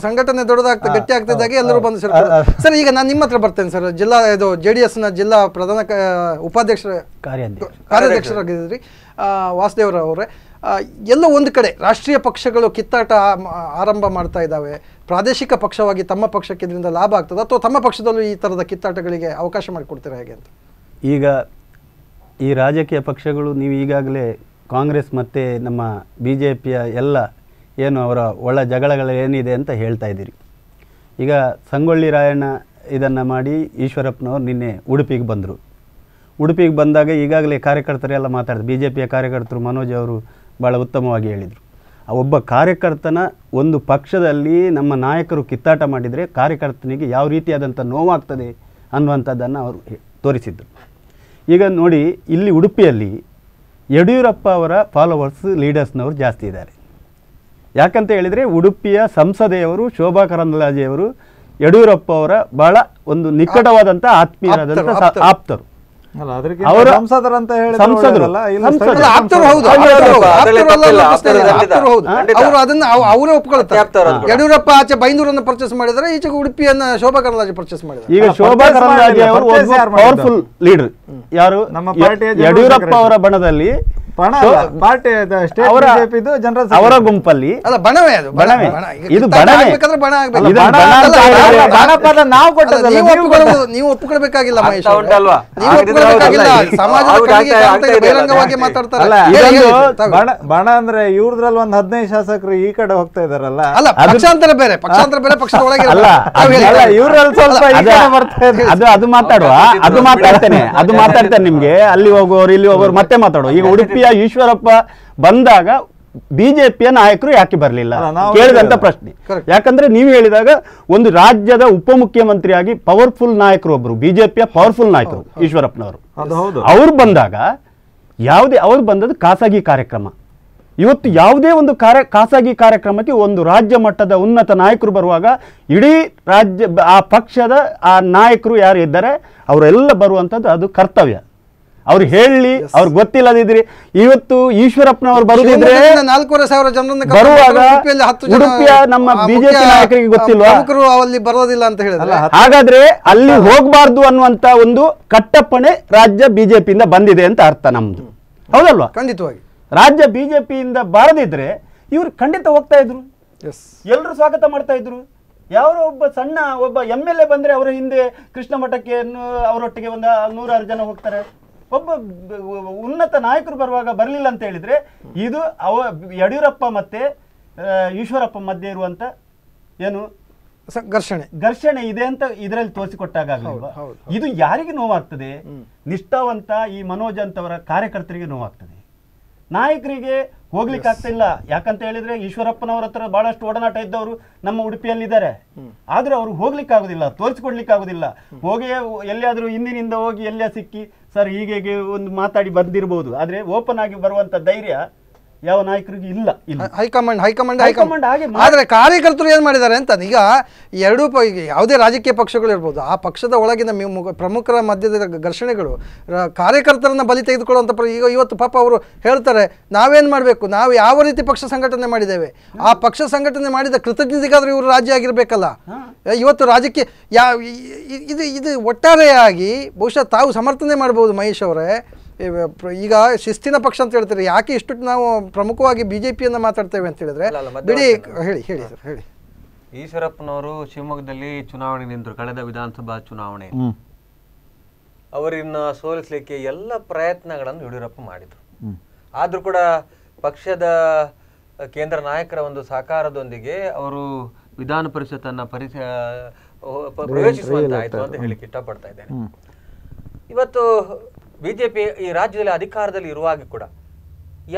ಸಂಘಟನೆ ದೊಡ್ಡದಾಗ್ತಾ ಗಟ್ಟಿ ಆಗ್ತಿದ್ದಾಗೆ ಎಲ್ಲರೂ ಬಂದು ಸೇರ್ತಾರೆ ಸರ್ ಈಗ ನಾನು ನಿಮ್ಮ ಹತ್ರ ಬರ್ತೇನೆ ಸರ್ ಜಿಲ್ಲಾ ಇದು ಜೆ ಡಿ ಎಸ್ನ ಜಿಲ್ಲಾ ಪ್ರಧಾನ ಉಪಾಧ್ಯಕ್ಷರ ಕಾರ್ಯಾಧ್ಯಕ್ಷರಾಗಿದ್ರಿ ಅವ್ರೆ ಎಲ್ಲೋ ಒಂದು ಕಡೆ ರಾಷ್ಟ್ರೀಯ ಪಕ್ಷಗಳು ಕಿತ್ತಾಟ ಆರಂಭ ಮಾಡ್ತಾ ಇದ್ದಾವೆ ಪ್ರಾದೇಶಿಕ ಪಕ್ಷವಾಗಿ ತಮ್ಮ ಪಕ್ಷಕ್ಕೆ ಇದರಿಂದ ಲಾಭ ಆಗ್ತದೆ ಅಥವಾ ತಮ್ಮ ಪಕ್ಷದಲ್ಲೂ ಈ ಥರದ ಕಿತ್ತಾಟಗಳಿಗೆ ಅವಕಾಶ ಮಾಡಿಕೊಡ್ತೀರಾ ಹೇಗೆ ಅಂತ ಈಗ ಈ ರಾಜಕೀಯ ಪಕ್ಷಗಳು ನೀವು ಈಗಾಗಲೇ ಕಾಂಗ್ರೆಸ್ ಮತ್ತು ನಮ್ಮ ಬಿ ಜೆ ಪಿಯ ಎಲ್ಲ ಏನು ಅವರ ಒಳ ಜಗಳಗಳು ಏನಿದೆ ಅಂತ ಹೇಳ್ತಾ ಇದ್ದೀರಿ ಈಗ ಸಂಗೊಳ್ಳಿ ರಾಯಣ್ಣ ಇದನ್ನು ಮಾಡಿ ಈಶ್ವರಪ್ಪನವ್ರು ನಿನ್ನೆ ಉಡುಪಿಗೆ ಬಂದರು ಉಡುಪಿಗೆ ಬಂದಾಗ ಈಗಾಗಲೇ ಕಾರ್ಯಕರ್ತರೆಲ್ಲ ಮಾತಾಡಿದ್ರು ಬಿ ಜೆ ಪಿಯ ಕಾರ್ಯಕರ್ತರು ಮನೋಜ್ ಅವರು ಭಾಳ ಉತ್ತಮವಾಗಿ ಹೇಳಿದರು ಆ ಒಬ್ಬ ಕಾರ್ಯಕರ್ತನ ಒಂದು ಪಕ್ಷದಲ್ಲಿ ನಮ್ಮ ನಾಯಕರು ಕಿತ್ತಾಟ ಮಾಡಿದರೆ ಕಾರ್ಯಕರ್ತನಿಗೆ ಯಾವ ರೀತಿಯಾದಂಥ ನೋವಾಗ್ತದೆ ಅನ್ನುವಂಥದ್ದನ್ನು ಅವರು ತೋರಿಸಿದ್ರು ಈಗ ನೋಡಿ ಇಲ್ಲಿ ಉಡುಪಿಯಲ್ಲಿ ಯಡಿಯೂರಪ್ಪ ಅವರ ಫಾಲೋವರ್ಸ್ ಲೀಡರ್ಸ್ನವರು ಜಾಸ್ತಿ ಇದ್ದಾರೆ ಯಾಕಂತ ಹೇಳಿದ್ರೆ ಉಡುಪಿಯ ಸಂಸದೆಯವರು ಶೋಭಾ ಕರಂದ್ಲಾಜೆಯವರು ಯಡಿಯೂರಪ್ಪ ಅವರ ಬಹಳ ಒಂದು ನಿಕಟವಾದಂತಹ ಆತ್ಮೀಯರಾದಂಥ ಆಪ್ತರು ಯಡಿಯೂರಪ್ಪ ಆಚೆ ಬೈಂದೂರನ್ನ ಪರ್ಚೇಸ್ ಮಾಡಿದ್ರೆ ಈಚೆಗೆ ಉಡುಪಿಯನ್ನ ಶೋಭಾ ಕರಂದ್ಲಾಜೆ ಪರ್ಚೇಸ್ ಮಾಡಿದ್ರು ಈಗ ಶೋಭಾ ಕರಂದ್ಲಾಜೆ ಅವರು ಪವರ್ಫುಲ್ ಲೀಡರ್ ಯಾರು ಯಡಿಯೂರಪ್ಪ ಅವರ ಬಣದಲ್ಲಿ ಅವರ ಗುಂಪಲ್ಲಿ ಬಣವೇ ಅದು ಬಣವೇ ಇದು ಬಣ ನಾವು ನೀವು ಬಣ ಅಂದ್ರೆ ಇವ್ರದ್ರಲ್ಲಿ ಒಂದ್ ಹದಿನೈದು ಶಾಸಕರು ಈ ಕಡೆ ಹೋಗ್ತಾ ಇದಾರಲ್ಲ ಪಕ್ಷಾಂತರ ಬೇರೆ ಪಕ್ಷಾಂತರ ಬೇರೆ ಪಕ್ಷದ ಅದು ಅದು ಮಾತಾಡುವ ಅದು ಮಾತಾಡ್ತೇನೆ ಅದು ಮಾತಾಡ್ತೇನೆ ನಿಮ್ಗೆ ಅಲ್ಲಿ ಹೋಗೋರು ಇಲ್ಲಿ ಹೋಗೋರು ಮತ್ತೆ ಮಾತಾಡುವ ಈಗ ಉಡುಪಿ ಸಿದ್ದರಾಮಯ್ಯ ಈಶ್ವರಪ್ಪ ಬಂದಾಗ ಬಿಜೆಪಿಯ ನಾಯಕರು ಯಾಕೆ ಬರಲಿಲ್ಲ ಕೇಳಿದಂತ ಪ್ರಶ್ನೆ ಯಾಕಂದ್ರೆ ನೀವು ಹೇಳಿದಾಗ ಒಂದು ರಾಜ್ಯದ ಉಪಮುಖ್ಯಮಂತ್ರಿಯಾಗಿ ಪವರ್ಫುಲ್ ನಾಯಕರು ಒಬ್ರು ಬಿಜೆಪಿಯ ಪವರ್ಫುಲ್ ನಾಯಕರು ಈಶ್ವರಪ್ಪನವರು ಅವ್ರು ಬಂದಾಗ ಯಾವುದೇ ಅವ್ರು ಬಂದದ್ದು ಖಾಸಗಿ ಕಾರ್ಯಕ್ರಮ ಇವತ್ತು ಯಾವುದೇ ಒಂದು ಕಾರ್ಯ ಖಾಸಗಿ ಕಾರ್ಯಕ್ರಮಕ್ಕೆ ಒಂದು ರಾಜ್ಯ ಮಟ್ಟದ ಉನ್ನತ ನಾಯಕರು ಬರುವಾಗ ಇಡೀ ರಾಜ್ಯ ಆ ಪಕ್ಷದ ಆ ನಾಯಕರು ಯಾರು ಇದ್ದಾರೆ ಅವರೆಲ್ಲ ಬರುವಂಥದ್ದು ಅದು ಕರ್ತವ್ಯ ಅವ್ರು ಹೇಳಿ ಅವ್ರು ಗೊತ್ತಿಲ್ಲದಿದ್ರಿ ಇವತ್ತು ಈಶ್ವರಪ್ಪನವ್ರು ಬರುದಿದ್ರೆ ನಾಲ್ಕೂವರೆ ಸಾವಿರ ಜನರನ್ನ ಬರುವಾಗ ಉಡುಪಿಯ ನಮ್ಮ ಬಿಜೆಪಿ ನಾಯಕರಿಗೆ ಗೊತ್ತಿಲ್ವಾ ಅಲ್ಲಿ ಬರೋದಿಲ್ಲ ಅಂತ ಹೇಳಿದ್ರಲ್ಲ ಹಾಗಾದ್ರೆ ಅಲ್ಲಿ ಹೋಗ್ಬಾರ್ದು ಅನ್ನುವಂತ ಒಂದು ಕಟ್ಟಪ್ಪಣೆ ರಾಜ್ಯ ಬಿಜೆಪಿಯಿಂದ ಬಂದಿದೆ ಅಂತ ಅರ್ಥ ನಮ್ದು ಹೌದಲ್ವಾ ಖಂಡಿತವಾಗಿ ರಾಜ್ಯ ಬಿಜೆಪಿಯಿಂದ ಬಾರದಿದ್ರೆ ಇವ್ರು ಖಂಡಿತ ಹೋಗ್ತಾ ಇದ್ರು ಎಲ್ಲರೂ ಸ್ವಾಗತ ಮಾಡ್ತಾ ಇದ್ರು ಯಾರು ಒಬ್ಬ ಸಣ್ಣ ಒಬ್ಬ ಎಂ ಎಲ್ ಎ ಬಂದ್ರೆ ಅವರ ಹಿಂದೆ ಕೃಷ್ಣ ಮಠಕ್ಕೆ ಅವರೊಟ್ಟಿಗೆ ಒಂದು ನೂರಾರು ಜನ ಹೋಗ್ತಾರೆ ಒಬ್ಬ ಉನ್ನತ ನಾಯಕರು ಬರುವಾಗ ಬರಲಿಲ್ಲ ಅಂತ ಹೇಳಿದ್ರೆ ಇದು ಅವ ಯಡಿಯೂರಪ್ಪ ಮತ್ತೆ ಈಶ್ವರಪ್ಪ ಮಧ್ಯೆ ಇರುವಂತ ಏನು ಘರ್ಷಣೆ ಘರ್ಷಣೆ ಇದೆ ಅಂತ ಇದರಲ್ಲಿ ತೋರಿಸಿಕೊಟ್ಟಾಗ ಇದು ಯಾರಿಗೆ ನೋವಾಗ್ತದೆ ನಿಷ್ಠಾವಂತ ಈ ಮನೋಜ್ ಅಂತವರ ಕಾರ್ಯಕರ್ತರಿಗೆ ನೋವಾಗ್ತದೆ ನಾಯಕರಿಗೆ ಹೋಗ್ಲಿಕ್ಕೆ ಇಲ್ಲ ಯಾಕಂತ ಹೇಳಿದ್ರೆ ಈಶ್ವರಪ್ಪನವರ ಹತ್ರ ಬಹಳಷ್ಟು ಒಡನಾಟ ಇದ್ದವರು ನಮ್ಮ ಉಡುಪಿಯಲ್ಲಿ ಇದ್ದಾರೆ ಆದ್ರೆ ಅವರು ಹೋಗ್ಲಿಕ್ಕೆ ಆಗುದಿಲ್ಲ ತೋರಿಸಿಕೊಡ್ಲಿಕ್ಕೆ ಆಗುದಿಲ್ಲ ಹೋಗಿ ಎಲ್ಲಿಯಾದ್ರೂ ಹಿಂದಿನಿಂದ ಹೋಗಿ ಎಲ್ಲಿಯಾ ಸಿಕ್ಕಿ ಸರ್ ಹೀಗೆ ಒಂದು ಮಾತಾಡಿ ಬಂದಿರಬಹುದು ಆದರೆ ಓಪನ್ ಆಗಿ ಬರುವಂಥ ಧೈರ್ಯ ಯಾವ ನಾಯಕರಿಗೆ ಇಲ್ಲ ಹೈಕಮಾಂಡ್ ಹೈಕಮಾಂಡ್ ಹೈಕಮಾಂಡ್ ಆದರೆ ಕಾರ್ಯಕರ್ತರು ಏನು ಮಾಡಿದ್ದಾರೆ ಅಂತ ಈಗ ಎರಡೂ ಯಾವುದೇ ರಾಜಕೀಯ ಪಕ್ಷಗಳು ಇರ್ಬೋದು ಆ ಪಕ್ಷದ ಒಳಗಿನ ಪ್ರಮುಖರ ಮಧ್ಯದ ಘರ್ಷಣೆಗಳು ಕಾರ್ಯಕರ್ತರನ್ನ ಬಲಿ ತೆಗೆದುಕೊಳ್ಳುವಂಥ ಈಗ ಇವತ್ತು ಪಾಪ ಅವರು ಹೇಳ್ತಾರೆ ನಾವೇನು ಮಾಡಬೇಕು ನಾವು ಯಾವ ರೀತಿ ಪಕ್ಷ ಸಂಘಟನೆ ಮಾಡಿದ್ದೇವೆ ಆ ಪಕ್ಷ ಸಂಘಟನೆ ಮಾಡಿದ ಕೃತಜ್ಞತೆಗಾದ್ರೆ ಇವರು ರಾಜ್ಯ ಆಗಿರಬೇಕಲ್ಲ ಇವತ್ತು ರಾಜಕೀಯ ಯಾವ ಇದು ಇದು ಒಟ್ಟಾರೆಯಾಗಿ ಬಹುಶಃ ತಾವು ಸಮರ್ಥನೆ ಮಾಡ್ಬೋದು ಮಹೇಶ್ ಅವರೇ ಈಗ ಶಿಸ್ತಿನ ಪಕ್ಷ ಅಂತ ಹೇಳ್ತಾರೆ ಯಾಕೆ ಇಷ್ಟು ನಾವು ಪ್ರಮುಖವಾಗಿ ಬಿಜೆಪಿಯನ್ನ ಮಾತಾಡ್ತೇವೆ ಅಂತ ಹೇಳಿದ್ರೆ ಹೇಳಿ ಹೇಳಿ ಸರ್ ಹೇಳಿ ಈಶ್ವರಪ್ಪನವರು ಶಿವಮೊಗ್ಗದಲ್ಲಿ ಚುನಾವಣೆ ನಿಂತರು ಕಳೆದ ವಿಧಾನಸಭಾ ಚುನಾವಣೆ ಅವರನ್ನ ಸೋಲಿಸಲಿಕ್ಕೆ ಎಲ್ಲ ಪ್ರಯತ್ನಗಳನ್ನು ಯಡಿಯೂರಪ್ಪ ಮಾಡಿದರು ಆದರೂ ಕೂಡ ಪಕ್ಷದ ಕೇಂದ್ರ ನಾಯಕರ ಒಂದು ಸಹಕಾರದೊಂದಿಗೆ ಅವರು ವಿಧಾನ ಪರಿಷತ್ತನ್ನು ಪರಿಸ ಪ್ರವೇಶಿಸುವಂತಾಯಿತು ಅಂತ ಹೇಳಿಕ್ಕೆ ಇಷ್ಟಪಡ್ತಾ ಇದ್ದೇನೆ ಇವತ್ತು ಬಿಜೆಪಿ ಈ ರಾಜ್ಯದಲ್ಲಿ ಅಧಿಕಾರದಲ್ಲಿ ಇರುವಾಗ ಕೂಡ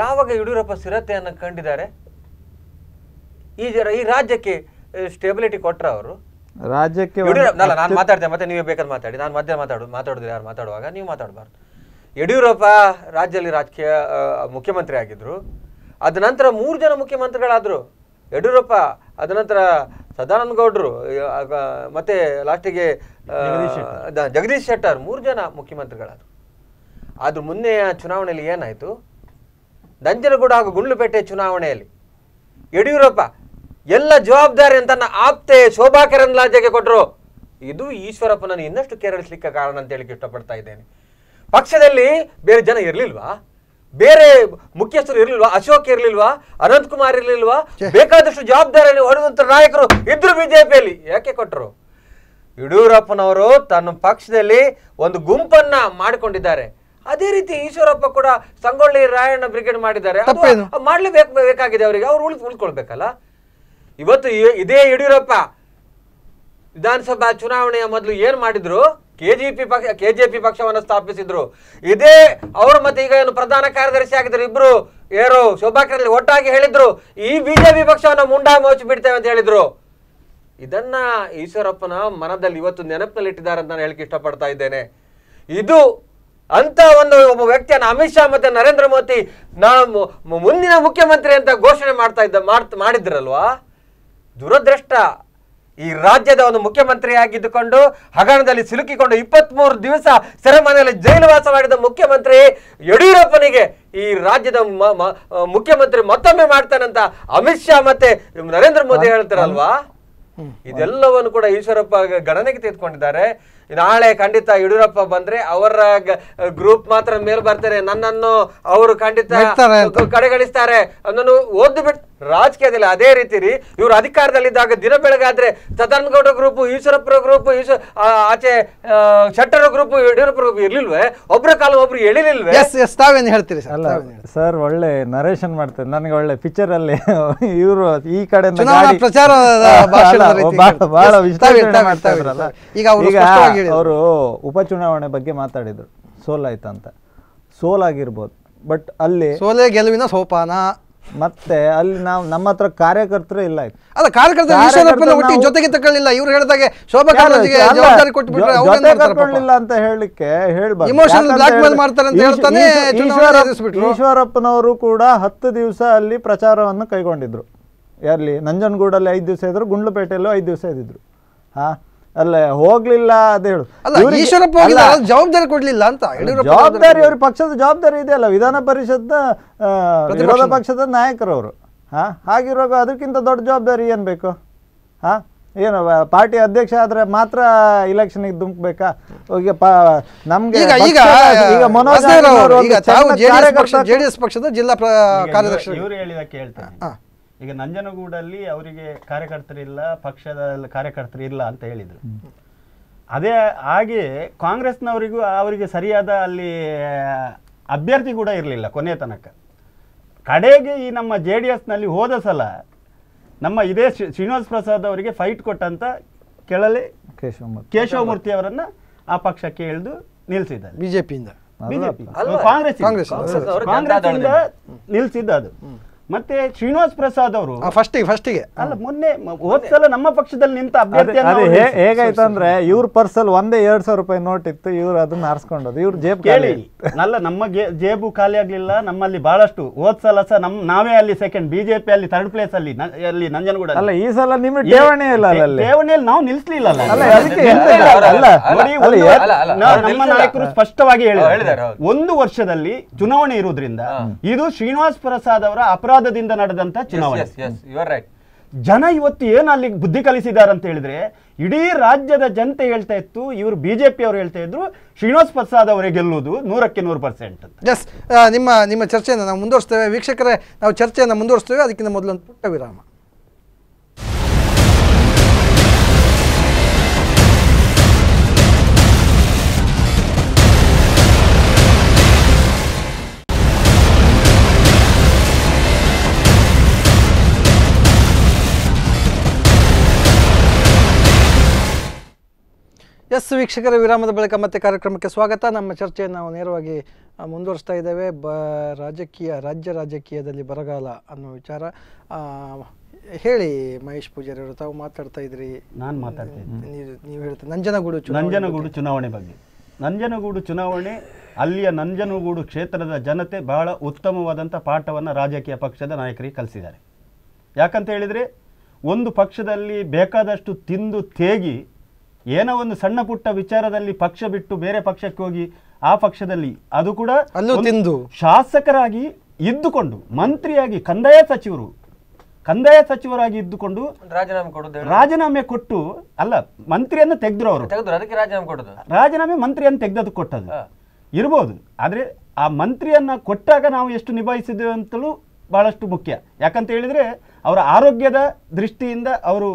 ಯಾವಾಗ ಯಡಿಯೂರಪ್ಪ ಸ್ಥಿರತೆಯನ್ನು ಕಂಡಿದ್ದಾರೆ ಈ ಜರ ಈ ರಾಜ್ಯಕ್ಕೆ ಸ್ಟೆಬಿಲಿಟಿ ಕೊಟ್ರ ಅವರು ರಾಜ್ಯಕ್ಕೆ ನಾನು ಮಾತಾಡ್ತೇನೆ ಮತ್ತೆ ನೀವೇ ಬೇಕಾದ್ರೆ ಮಾತಾಡಿ ನಾನು ಮಧ್ಯೆ ಮಾತಾಡೋದು ಮಾತಾಡೋದು ಯಾರು ಮಾತಾಡುವಾಗ ನೀವು ಮಾತಾಡಬಾರ್ದು ಯಡಿಯೂರಪ್ಪ ರಾಜ್ಯದಲ್ಲಿ ರಾಜಕೀಯ ಮುಖ್ಯಮಂತ್ರಿ ಆಗಿದ್ರು ಅದ ನಂತರ ಮೂರು ಜನ ಮುಖ್ಯಮಂತ್ರಿಗಳಾದರು ಯಡಿಯೂರಪ್ಪ ಅದ ನಂತರ ಸದಾನಂದ ಗೌಡರು ಮತ್ತೆ ಲಾಸ್ಟಿಗೆ ಜಗದೀಶ್ ಶೆಟ್ಟರ್ ಮೂರು ಜನ ಮುಖ್ಯಮಂತ್ರಿಗಳಾದರು ಅದು ಮೊನ್ನೆಯ ಚುನಾವಣೆಯಲ್ಲಿ ಏನಾಯಿತು ನಂಜನಗೂಡ ಹಾಗೂ ಗುಂಡ್ಲುಪೇಟೆ ಚುನಾವಣೆಯಲ್ಲಿ ಯಡಿಯೂರಪ್ಪ ಎಲ್ಲ ಜವಾಬ್ದಾರಿ ತನ್ನ ಆಪ್ತೆ ಶೋಭಾ ಕರಂದ್ಲಾಜೆಗೆ ಕೊಟ್ಟರು ಇದು ಈಶ್ವರಪ್ಪನನ್ನು ಇನ್ನಷ್ಟು ಕೆರಳಿಸ್ಲಿಕ್ಕೆ ಕಾರಣ ಅಂತ ಹೇಳಿಕ್ಕೆ ಇಷ್ಟಪಡ್ತಾ ಇದ್ದೇನೆ ಪಕ್ಷದಲ್ಲಿ ಬೇರೆ ಜನ ಇರಲಿಲ್ವಾ ಬೇರೆ ಮುಖ್ಯಸ್ಥರು ಇರಲಿಲ್ವಾ ಅಶೋಕ್ ಇರಲಿಲ್ವಾ ಅನಂತಕುಮಾರ್ ಕುಮಾರ್ ಇರಲಿಲ್ವಾ ಬೇಕಾದಷ್ಟು ಜವಾಬ್ದಾರಿಯನ್ನು ಹೊಡೆದಂತ ನಾಯಕರು ಇದ್ರು ಬಿಜೆಪಿಯಲ್ಲಿ ಯಾಕೆ ಕೊಟ್ಟರು ಯಡಿಯೂರಪ್ಪನವರು ತನ್ನ ಪಕ್ಷದಲ್ಲಿ ಒಂದು ಗುಂಪನ್ನ ಮಾಡಿಕೊಂಡಿದ್ದಾರೆ ಅದೇ ರೀತಿ ಈಶ್ವರಪ್ಪ ಕೂಡ ಸಂಗೊಳ್ಳಿ ರಾಯಣ್ಣ ಬ್ರಿಗೇಡ್ ಮಾಡಿದ್ದಾರೆ ಮಾಡ್ಲೇಬೇಕಾಗಿದೆ ಬೇಕಾಗಿದೆ ಅವರಿಗೆ ಅವ್ರು ಉಳಿದು ಉಳ್ಕೊಳ್ಬೇಕಲ್ಲ ಇವತ್ತು ಇದೇ ಯಡಿಯೂರಪ್ಪ ವಿಧಾನಸಭಾ ಚುನಾವಣೆಯ ಮೊದಲು ಏನ್ ಮಾಡಿದ್ರು ಕೆಜಿಪಿ ಪಕ್ಷ ಕೆಜೆಪಿ ಪಕ್ಷವನ್ನು ಸ್ಥಾಪಿಸಿದ್ರು ಇದೇ ಅವರು ಮತ್ತೆ ಈಗ ಏನು ಪ್ರಧಾನ ಕಾರ್ಯದರ್ಶಿ ಆಗಿದ್ರು ಇಬ್ರು ಯಾರು ಶೋಭಾ ಕರಂದ್ಲಾಜೆ ಒಟ್ಟಾಗಿ ಹೇಳಿದ್ರು ಈ ಬಿಜೆಪಿ ಪಕ್ಷವನ್ನು ಮುಂಡಾ ಮೋಚಿ ಬಿಡ್ತೇವೆ ಅಂತ ಹೇಳಿದ್ರು ಇದನ್ನ ಈಶ್ವರಪ್ಪನ ಮನದಲ್ಲಿ ಇವತ್ತು ನೆನಪಿನಲ್ಲಿ ಇಟ್ಟಿದ್ದಾರೆ ಅಂತ ನಾನು ಹೇಳಕ್ಕೆ ಇಷ್ಟಪಡ್ತಾ ಇದ್ದೇನೆ ಇದು ಅಂತ ಒಂದು ಒಬ್ಬ ವ್ಯಕ್ತಿಯನ್ನ ಅಮಿತ್ ಶಾ ಮತ್ತೆ ನರೇಂದ್ರ ಮೋದಿ ನಾವು ಮುಂದಿನ ಮುಖ್ಯಮಂತ್ರಿ ಅಂತ ಘೋಷಣೆ ಮಾಡ್ತಾ ಇದ್ದ ಮಾಡ್ ಮಾಡಿದ್ರಲ್ವಾ ದುರದೃಷ್ಟ ಈ ರಾಜ್ಯದ ಒಂದು ಆಗಿದ್ದುಕೊಂಡು ಹಗರಣದಲ್ಲಿ ಸಿಲುಕಿಕೊಂಡು ಮೂರು ದಿವಸ ಸೆರೆಮನೆಯಲ್ಲಿ ಜೈಲುವಾಸ ಮಾಡಿದ ಮುಖ್ಯಮಂತ್ರಿ ಯಡಿಯೂರಪ್ಪನಿಗೆ ಈ ರಾಜ್ಯದ ಮುಖ್ಯಮಂತ್ರಿ ಮತ್ತೊಮ್ಮೆ ಮಾಡ್ತಾನಂತ ಅಮಿತ್ ಶಾ ಮತ್ತೆ ನರೇಂದ್ರ ಮೋದಿ ಹೇಳ್ತಾರಲ್ವಾ ಇದೆಲ್ಲವನ್ನು ಕೂಡ ಈಶ್ವರಪ್ಪ ಗಣನೆಗೆ ತೆಗೆದುಕೊಂಡಿದ್ದಾರೆ ನಾಳೆ ಖಂಡಿತ ಯಡಿಯೂರಪ್ಪ ಬಂದ್ರೆ ಅವರ ಗ್ರೂಪ್ ಮಾತ್ರ ಮೇಲ್ ಬರ್ತಾರೆ ನನ್ನನ್ನು ಅವರು ಖಂಡಿತ ಕಡೆಗಳಿಸ್ತಾರೆ ಅನ್ನೋನು ಓದ್ ಬಿಟ್ಟು ರಾಜಕೀಯದಲ್ಲಿ ಅದೇ ರೀತಿ ರೀ ಇವರು ಅಧಿಕಾರದಲ್ಲಿದ್ದಾಗ ದಿನ ಬೆಳಗಾದ್ರೆ ಸದಾನಗೌಡ ಗ್ರೂಪ್ ಈಶ್ವರಪ್ಪರ ಗ್ರೂಪ್ ಈಶ್ವ ಆಚೆ ಶೆಟ್ಟರ ಗ್ರೂಪ್ ಯಡಿಯೂರಪ್ಪ ಗ್ರೂಪ್ ಇರ್ಲಿಲ್ವೇ ಒಬ್ರ ಕಾಲ ಒಬ್ರು ಎಳಿಲಿಲ್ವೇ ತಾವೇನು ಹೇಳ್ತೀರಿ ಸರ್ ಒಳ್ಳೆ ನರೇಷನ್ ಮಾಡ್ತಾರೆ ನನಗೆ ಒಳ್ಳೆ ಪಿಕ್ಚರ್ ಅಲ್ಲಿ ಇವರು ಈ ಕಡೆ ಪ್ರಚಾರ ಮಾಡ್ತಾ ಈಗ ಅವರು ಉಪಚುನಾವಣೆ ಬಗ್ಗೆ ಮಾತಾಡಿದ್ರು ಸೋಲಾಯ್ತಂತ ಸೋಲಾಗಿರ್ಬೋದು ಬಟ್ ಅಲ್ಲಿ ಸೋಲೆ ಗೆಲುವಿನ ಸೋಪಾನ ಮತ್ತೆ ಅಲ್ಲಿ ನಾವು ನಮ್ಮ ಹತ್ರ ಕಾರ್ಯಕರ್ತರು ಇಲ್ಲ ಅಲ್ಲ ಕಾರ್ಯಕರ್ತರು ಜೊತೆಗೆ ತಕೊಳ್ಳಿಲ್ಲ ಇವ್ರು ಹೇಳಿದಾಗೆ ಶೋಭಾ ಜವಾಬ್ದಾರಿ ಅಂತ ಹೇಳಲಿಕ್ಕೆ ಇಮೋಷನಲ್ ಮಾಡ್ತಾರೆ ಅಂತ ಹೇಳ್ತಾನೆ ಈಶ್ವರಪ್ಪನವರು ಕೂಡ ಹತ್ತು ದಿವಸ ಅಲ್ಲಿ ಪ್ರಚಾರವನ್ನು ಕೈಗೊಂಡಿದ್ರು ಯಾರಲ್ಲಿ ನಂಜನಗೂಡಲ್ಲಿ ಐದು ದಿವಸ ಇದ್ರು ಗುಂಡ್ಲುಪೇಟೆಯಲ್ಲೂ ಐದು ದಿವಸ ಇದ್ದಿದ್ರು ಹಾ ಅಲ್ಲ ಹೋಗ್ಲಿಲ್ಲ ಅಂತ ಹೇಳು ಜವಾಬ್ದಾರಿ ಕೊಡ್ಲಿಲ್ಲ ಅಂತ ಜವಾಬ್ದಾರಿ ಅವ್ರ ಪಕ್ಷದ ಜವಾಬ್ದಾರಿ ಇದೆ ಅಲ್ಲ ವಿಧಾನ ಪರಿಷತ್ನ ವಿರೋಧ ಪಕ್ಷದ ನಾಯಕರು ಅವರು ಹಾ ಹಾಗಿರುವಾಗ ಅದಕ್ಕಿಂತ ದೊಡ್ಡ ಜವಾಬ್ದಾರಿ ಏನ್ ಬೇಕು ಹಾ ಏನು ಪಾರ್ಟಿ ಅಧ್ಯಕ್ಷ ಆದ್ರೆ ಮಾತ್ರ ಇಲೆಕ್ಷನ್ಗೆ ದುಮ್ಕಬೇಕಾ ಈಗ ನಮ್ಗೆ ಈಗ ಈಗ ಮನೋಜ್ ಜೆಡಿಎಸ್ ಪಕ್ಷದ ಜಿಲ್ಲಾ ಕಾರ್ಯದರ್ಶಿ ಇವರು ಈಗ ನಂಜನಗೂಡಲ್ಲಿ ಅವರಿಗೆ ಕಾರ್ಯಕರ್ತರಿಲ್ಲ ಪಕ್ಷದ ಇಲ್ಲ ಅಂತ ಹೇಳಿದರು ಅದೇ ಹಾಗೆ ಕಾಂಗ್ರೆಸ್ನವರಿಗೂ ಅವರಿಗೆ ಸರಿಯಾದ ಅಲ್ಲಿ ಅಭ್ಯರ್ಥಿ ಕೂಡ ಇರಲಿಲ್ಲ ಕೊನೆಯ ತನಕ ಕಡೆಗೆ ಈ ನಮ್ಮ ಜೆ ಡಿ ಎಸ್ನಲ್ಲಿ ಹೋದ ಸಲ ನಮ್ಮ ಇದೇ ಶ್ರೀನಿವಾಸ ಪ್ರಸಾದ್ ಅವರಿಗೆ ಫೈಟ್ ಕೊಟ್ಟಂತ ಕೆಳಲೆ ಕೇಶವಮೂರ್ತಿ ಅವರನ್ನ ಆ ಪಕ್ಷಕ್ಕೆ ಎಳೆದು ನಿಲ್ಲಿಸಿದ್ದಾರೆ ಬಿಜೆಪಿಯಿಂದ ಕಾಂಗ್ರೆಸ್ ನಿಲ್ಸಿದ್ದ ಅದು ಮತ್ತೆ ಶ್ರೀನಿವಾಸ್ ಪ್ರಸಾದ್ ಅವರು ಫಸ್ಟ್ ಫಸ್ಟಿಗೆ ಅಲ್ಲ ಮೊನ್ನೆ ಹೋದ್ಸಲ ನಮ್ಮ ಪಕ್ಷದಲ್ಲಿ ನಿಂತ ಅಭ್ಯರ್ಥಿ ಹೇಗಾಯ್ತಂದ್ರೆ ಇವ್ರ ಪರ್ಸಲ್ ಒಂದೇ ಎರಡ್ ಸಾವಿರ ರೂಪಾಯಿ ನೋಟ್ ಇತ್ತು ಇವ್ರು ಅದನ್ನ ಆರಿಸ್ಕೊಂಡದ್ದು ಇವ್ರು ಜೇಬ್ ಕೇಳಿ ಅಲ್ಲ ನಮ್ಮ ಜೇಬು ಖಾಲಿ ಆಗ್ಲಿಲ್ಲ ನಮ್ಮಲ್ಲಿ ಬಹಳಷ್ಟು ಹೋದ್ಸಲ ಸಹ ನಮ್ ನಾವೇ ಅಲ್ಲಿ ಸೆಕೆಂಡ್ ಬಿಜೆಪಿ ಅಲ್ಲಿ ಥರ್ಡ್ ಪ್ಲೇಸ್ ಅಲ್ಲಿ ಅಲ್ಲಿ ನಂಜನಗೂಡ ಅಲ್ಲ ಈ ಸಲ ನಿಮ್ಗೆ ಠೇವಣಿ ಇಲ್ಲ ಅಲ್ಲ ಠೇವಣಿಯಲ್ಲಿ ನಾವು ನಿಲ್ಸ್ಲಿಲ್ಲ ನಮ್ಮ ನಾಯಕರು ಸ್ಪಷ್ಟವಾಗಿ ಹೇಳಿದ್ದಾರೆ ಒಂದು ವರ್ಷದಲ್ಲಿ ಚುನಾವಣೆ ಇರುವುದ್ರಿಂದ ಇದು ಶ್ರೀನಿವಾಸ್ ಪ್ರಸಾದ್ ಅವರ ಅಪರಾಧ ವಿವಾದದಿಂದ ನಡೆದಂತ ಚುನಾವಣೆ ಜನ ಇವತ್ತು ಏನು ಅಲ್ಲಿ ಬುದ್ಧಿ ಕಲಿಸಿದ್ದಾರೆ ಅಂತ ಹೇಳಿದ್ರೆ ಇಡೀ ರಾಜ್ಯದ ಜನತೆ ಹೇಳ್ತಾ ಇತ್ತು ಇವರು ಬಿಜೆಪಿ ಅವರು ಹೇಳ್ತಾ ಇದ್ರು ಶ್ರೀನಿವಾಸ್ ಪ್ರಸಾದ್ ಅವರೇ ಗೆಲ್ಲುವುದು ನೂರಕ್ಕೆ ನೂರು ಪರ್ಸೆಂಟ್ ಎಸ್ ನಿಮ್ಮ ನಿಮ್ಮ ಚರ್ಚೆಯನ್ನು ನಾವು ಮುಂದುವರಿಸ್ತೇವೆ ವೀಕ್ಷಕರೇ ನಾವು ಚರ್ಚೆಯನ್ನು ಮುಂದುವರಿಸ್ತೇವೆ ಅದಕ್ಕಿಂತ ಮೊದಲೊಂದು ಪುಟ್ಟ ವಿರಾಮ ಎಸ್ ವೀಕ್ಷಕರ ವಿರಾಮದ ಬಳಿಕ ಮತ್ತೆ ಕಾರ್ಯಕ್ರಮಕ್ಕೆ ಸ್ವಾಗತ ನಮ್ಮ ಚರ್ಚೆಯನ್ನು ನಾವು ನೇರವಾಗಿ ಮುಂದುವರಿಸ್ತಾ ಇದ್ದೇವೆ ಬ ರಾಜಕೀಯ ರಾಜ್ಯ ರಾಜಕೀಯದಲ್ಲಿ ಬರಗಾಲ ಅನ್ನೋ ವಿಚಾರ ಹೇಳಿ ಮಹೇಶ್ ಪೂಜಾರಿ ಅವರು ತಾವು ಮಾತಾಡ್ತಾ ಇದ್ರಿ ನಾನು ಮಾತಾಡ್ತೀನಿ ನೀವು ಹೇಳ್ತೀವಿ ನಂಜನಗೂಡು ನಂಜನಗೂಡು ಚುನಾವಣೆ ಬಗ್ಗೆ ನಂಜನಗೂಡು ಚುನಾವಣೆ ಅಲ್ಲಿಯ ನಂಜನಗೂಡು ಕ್ಷೇತ್ರದ ಜನತೆ ಬಹಳ ಉತ್ತಮವಾದಂಥ ಪಾಠವನ್ನು ರಾಜಕೀಯ ಪಕ್ಷದ ನಾಯಕರಿಗೆ ಕಲಿಸಿದ್ದಾರೆ ಯಾಕಂತ ಹೇಳಿದರೆ ಒಂದು ಪಕ್ಷದಲ್ಲಿ ಬೇಕಾದಷ್ಟು ತಿಂದು ತೇಗಿ ಏನೋ ಒಂದು ಸಣ್ಣ ಪುಟ್ಟ ವಿಚಾರದಲ್ಲಿ ಪಕ್ಷ ಬಿಟ್ಟು ಬೇರೆ ಪಕ್ಷಕ್ಕೆ ಹೋಗಿ ಆ ಪಕ್ಷದಲ್ಲಿ ಅದು ಕೂಡ ಶಾಸಕರಾಗಿ ಇದ್ದುಕೊಂಡು ಮಂತ್ರಿಯಾಗಿ ಕಂದಾಯ ಸಚಿವರು ಕಂದಾಯ ಸಚಿವರಾಗಿ ಇದ್ದುಕೊಂಡು ರಾಜೀನಾಮೆ ಕೊಡುದು ರಾಜೀನಾಮೆ ಕೊಟ್ಟು ಅಲ್ಲ ಮಂತ್ರಿಯನ್ನು ತೆಗೆದ್ರು ಅವರು ಅದಕ್ಕೆ ರಾಜೀನಾಮೆ ಕೊಡುದು ರಾಜೀನಾಮೆ ಮಂತ್ರಿಯನ್ನು ತೆಗೆದದ್ದು ಕೊಟ್ಟದ್ದು ಇರ್ಬೋದು ಆದರೆ ಆ ಮಂತ್ರಿಯನ್ನು ಕೊಟ್ಟಾಗ ನಾವು ಎಷ್ಟು ನಿಭಾಯಿಸಿದ್ದೇವೆ ಅಂತಲೂ ಬಹಳಷ್ಟು ಮುಖ್ಯ ಯಾಕಂತ ಹೇಳಿದ್ರೆ ಅವರ ಆರೋಗ್ಯದ ದೃಷ್ಟಿಯಿಂದ ಅವರು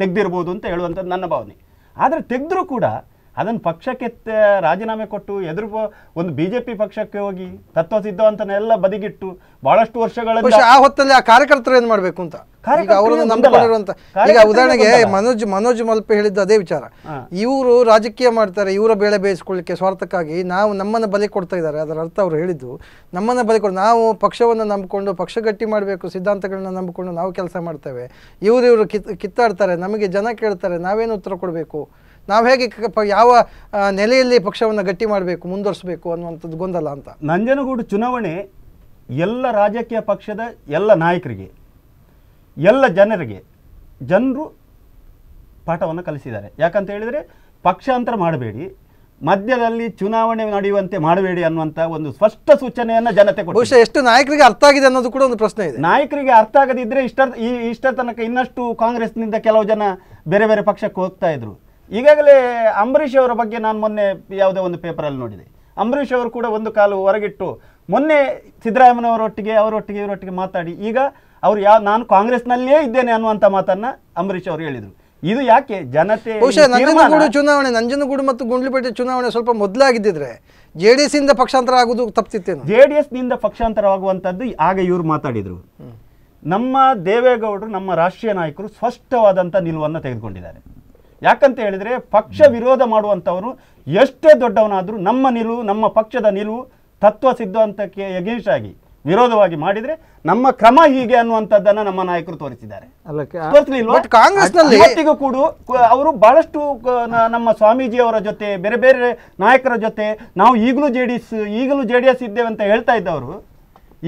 ತೆಗೆದಿರ್ಬೋದು ಅಂತ ಹೇಳುವಂಥದ್ದು ನನ್ನ ಭಾವನೆ ಆದರೆ ತೆಗೆದ್ರೂ ಕೂಡ ಅದನ್ನು ಪಕ್ಷಕ್ಕೆ ರಾಜೀನಾಮೆ ಕೊಟ್ಟು ಎದುರು ಒಂದು ಬಿಜೆಪಿ ಪಕ್ಷಕ್ಕೆ ಹೋಗಿ ತತ್ವ ಸಿದ್ಧ ಬದಿಗಿಟ್ಟು ಬಹಳಷ್ಟು ವರ್ಷಗಳ ಆ ಹೊತ್ತಲ್ಲಿ ಆ ಕಾರ್ಯಕರ್ತರು ಏನ್ ಮಾಡ್ಬೇಕು ಅಂತ ಈಗ ನಂಬಿಕೊಂಡಿರುವಂತ ಈಗ ಉದಾಹರಣೆಗೆ ಮನೋಜ್ ಮನೋಜ್ ಮಲ್ಪೆ ಹೇಳಿದ್ದು ಅದೇ ವಿಚಾರ ಇವರು ರಾಜಕೀಯ ಮಾಡ್ತಾರೆ ಇವರ ಬೇಳೆ ಬೇಯಿಸ್ಕೊಳ್ಳಿಕ್ಕೆ ಸ್ವಾರ್ಥಕ್ಕಾಗಿ ನಾವು ನಮ್ಮನ್ನ ಬಲಿ ಕೊಡ್ತಾ ಇದ್ದಾರೆ ಅದರ ಅರ್ಥ ಅವರು ಹೇಳಿದ್ದು ನಮ್ಮನ್ನ ಬಲಿ ಕೊಡ್ ನಾವು ಪಕ್ಷವನ್ನು ನಂಬಿಕೊಂಡು ಪಕ್ಷ ಗಟ್ಟಿ ಮಾಡಬೇಕು ಸಿದ್ಧಾಂತಗಳನ್ನ ನಂಬಿಕೊಂಡು ನಾವು ಕೆಲಸ ಮಾಡ್ತೇವೆ ಇವರು ಇವರು ಕಿತ್ತಾಡ್ತಾರೆ ನಮಗೆ ಜನ ಕೇಳ್ತಾರೆ ನಾವೇನು ಉತ್ತರ ಕೊಡಬೇಕು ನಾವು ಹೇಗೆ ಯಾವ ನೆಲೆಯಲ್ಲಿ ಪಕ್ಷವನ್ನು ಗಟ್ಟಿ ಮಾಡಬೇಕು ಮುಂದುವರಿಸಬೇಕು ಅನ್ನುವಂಥದ್ದು ಗೊಂದಲ ಅಂತ ನಂಜನಗೂಡು ಚುನಾವಣೆ ಎಲ್ಲ ರಾಜಕೀಯ ಪಕ್ಷದ ಎಲ್ಲ ನಾಯಕರಿಗೆ ಎಲ್ಲ ಜನರಿಗೆ ಜನರು ಪಾಠವನ್ನು ಕಲಿಸಿದ್ದಾರೆ ಯಾಕಂತ ಹೇಳಿದರೆ ಪಕ್ಷಾಂತರ ಮಾಡಬೇಡಿ ಮಧ್ಯದಲ್ಲಿ ಚುನಾವಣೆ ನಡೆಯುವಂತೆ ಮಾಡಬೇಡಿ ಅನ್ನುವಂಥ ಒಂದು ಸ್ಪಷ್ಟ ಸೂಚನೆಯನ್ನು ಜನತೆ ಬಹುಶಃ ಎಷ್ಟು ನಾಯಕರಿಗೆ ಅರ್ಥ ಆಗಿದೆ ಅನ್ನೋದು ಕೂಡ ಒಂದು ಪ್ರಶ್ನೆ ಇದೆ ನಾಯಕರಿಗೆ ಅರ್ಥ ಆಗದಿದ್ದರೆ ಇಷ್ಟ ಈ ಇಷ್ಟರ ತನಕ ಇನ್ನಷ್ಟು ಕಾಂಗ್ರೆಸ್ನಿಂದ ಕೆಲವು ಜನ ಬೇರೆ ಬೇರೆ ಪಕ್ಷಕ್ಕೆ ಹೋಗ್ತಾ ಇದ್ರು ಈಗಾಗಲೇ ಅಂಬರೀಷ್ ಅವರ ಬಗ್ಗೆ ನಾನು ಮೊನ್ನೆ ಯಾವುದೇ ಒಂದು ಪೇಪರಲ್ಲಿ ನೋಡಿದೆ ಅಂಬರೀಷ್ ಅವರು ಕೂಡ ಒಂದು ಕಾಲು ಹೊರಗಿಟ್ಟು ಮೊನ್ನೆ ಸಿದ್ದರಾಮಯ್ಯನವರೊಟ್ಟಿಗೆ ಅವರೊಟ್ಟಿಗೆ ಇವರೊಟ್ಟಿಗೆ ಮಾತಾಡಿ ಈಗ ಅವರು ಯಾವ ನಾನು ಕಾಂಗ್ರೆಸ್ನಲ್ಲಿಯೇ ಇದ್ದೇನೆ ಅನ್ನುವಂಥ ಮಾತನ್ನು ಅಂಬರೀಷ್ ಅವರು ಹೇಳಿದರು ಇದು ಯಾಕೆ ಜನತೆ ನಂಜನಗೂಡು ಚುನಾವಣೆ ನಂಜನಗೂಡು ಮತ್ತು ಗುಂಡ್ಲಿಪೇಟೆ ಚುನಾವಣೆ ಸ್ವಲ್ಪ ಮೊದಲಾಗಿದ್ದರೆ ಜೆ ಡಿ ಇಂದ ಪಕ್ಷಾಂತರ ಆಗುವುದು ತಪ್ಪಿತ್ತೇನು ಜೆ ಡಿ ಎಸ್ ನಿಂದ ಪಕ್ಷಾಂತರವಾಗುವಂಥದ್ದು ಆಗ ಇವರು ಮಾತಾಡಿದರು ನಮ್ಮ ದೇವೇಗೌಡರು ನಮ್ಮ ರಾಷ್ಟ್ರೀಯ ನಾಯಕರು ಸ್ಪಷ್ಟವಾದಂಥ ನಿಲುವನ್ನು ತೆಗೆದುಕೊಂಡಿದ್ದಾರೆ ಯಾಕಂತ ಹೇಳಿದರೆ ಪಕ್ಷ ವಿರೋಧ ಮಾಡುವಂಥವರು ಎಷ್ಟೇ ದೊಡ್ಡವನಾದರೂ ನಮ್ಮ ನಿಲುವು ನಮ್ಮ ಪಕ್ಷದ ನಿಲುವು ತತ್ವ ಸಿದ್ಧಾಂತಕ್ಕೆ ಎಗೇನ್ಸ್ಟ್ ಆಗಿ ವಿರೋಧವಾಗಿ ಮಾಡಿದ್ರೆ ನಮ್ಮ ಕ್ರಮ ಹೀಗೆ ಅನ್ನುವಂಥದ್ದನ್ನ ನಮ್ಮ ನಾಯಕರು ತೋರಿಸಿದ್ದಾರೆ ಕಾಂಗ್ರೆಸ್ನಲ್ಲಿಗೂ ಕೂಡ ಅವರು ಬಹಳಷ್ಟು ನಮ್ಮ ಸ್ವಾಮೀಜಿ ಅವರ ಜೊತೆ ಬೇರೆ ಬೇರೆ ನಾಯಕರ ಜೊತೆ ನಾವು ಈಗಲೂ ಜೆಡಿಎಸ್ ಈಗಲೂ ಜೆಡಿಎಸ್ ಇದ್ದೇವೆ ಅಂತ ಹೇಳ್ತಾ ಇದ್ದವರು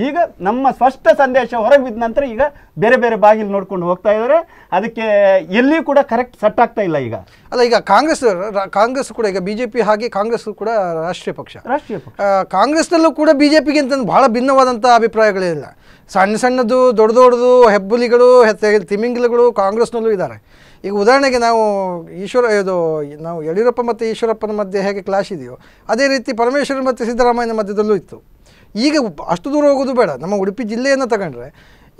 ಈಗ ನಮ್ಮ ಸ್ಪಷ್ಟ ಸಂದೇಶ ಹೊರಗೆ ಬಿದ್ದ ನಂತರ ಈಗ ಬೇರೆ ಬೇರೆ ಬಾಗಿಲು ನೋಡ್ಕೊಂಡು ಹೋಗ್ತಾ ಇದ್ದಾರೆ ಅದಕ್ಕೆ ಎಲ್ಲಿಯೂ ಕೂಡ ಕರೆಕ್ಟ್ ಸೆಟ್ ಆಗ್ತಾ ಇಲ್ಲ ಈಗ ಅಲ್ಲ ಈಗ ಕಾಂಗ್ರೆಸ್ ಕಾಂಗ್ರೆಸ್ ಕೂಡ ಈಗ ಬಿಜೆಪಿ ಹಾಗೆ ಕಾಂಗ್ರೆಸ್ ಕೂಡ ರಾಷ್ಟ್ರೀಯ ಪಕ್ಷ ರಾಷ್ಟ್ರೀಯ ಪಕ್ಷ ಕಾಂಗ್ರೆಸ್ನಲ್ಲೂ ಕೂಡ ಬಿಜೆಪಿಗಿಂತ ಅಂತ ಬಹಳ ಭಿನ್ನವಾದಂಥ ಅಭಿಪ್ರಾಯಗಳಿಲ್ಲ ಸಣ್ಣ ಸಣ್ಣದು ದೊಡ್ಡ ದೊಡ್ಡದು ಹೆಬ್ಬುಲಿಗಳು ತಿಮಿಂಗಿಲುಗಳು ಕಾಂಗ್ರೆಸ್ನಲ್ಲೂ ಇದ್ದಾರೆ ಈಗ ಉದಾಹರಣೆಗೆ ನಾವು ಈಶ್ವರ ಇದು ನಾವು ಯಡಿಯೂರಪ್ಪ ಮತ್ತು ಈಶ್ವರಪ್ಪನ ಮಧ್ಯೆ ಹೇಗೆ ಕ್ಲಾಶ್ ಇದೆಯೋ ಅದೇ ರೀತಿ ಪರಮೇಶ್ವರ್ ಮತ್ತು ಸಿದ್ದರಾಮಯ್ಯನ ಮಧ್ಯದಲ್ಲೂ ಇತ್ತು ಈಗ ಅಷ್ಟು ದೂರ ಹೋಗೋದು ಬೇಡ ನಮ್ಮ ಉಡುಪಿ ಜಿಲ್ಲೆಯನ್ನು ತಗೊಂಡ್ರೆ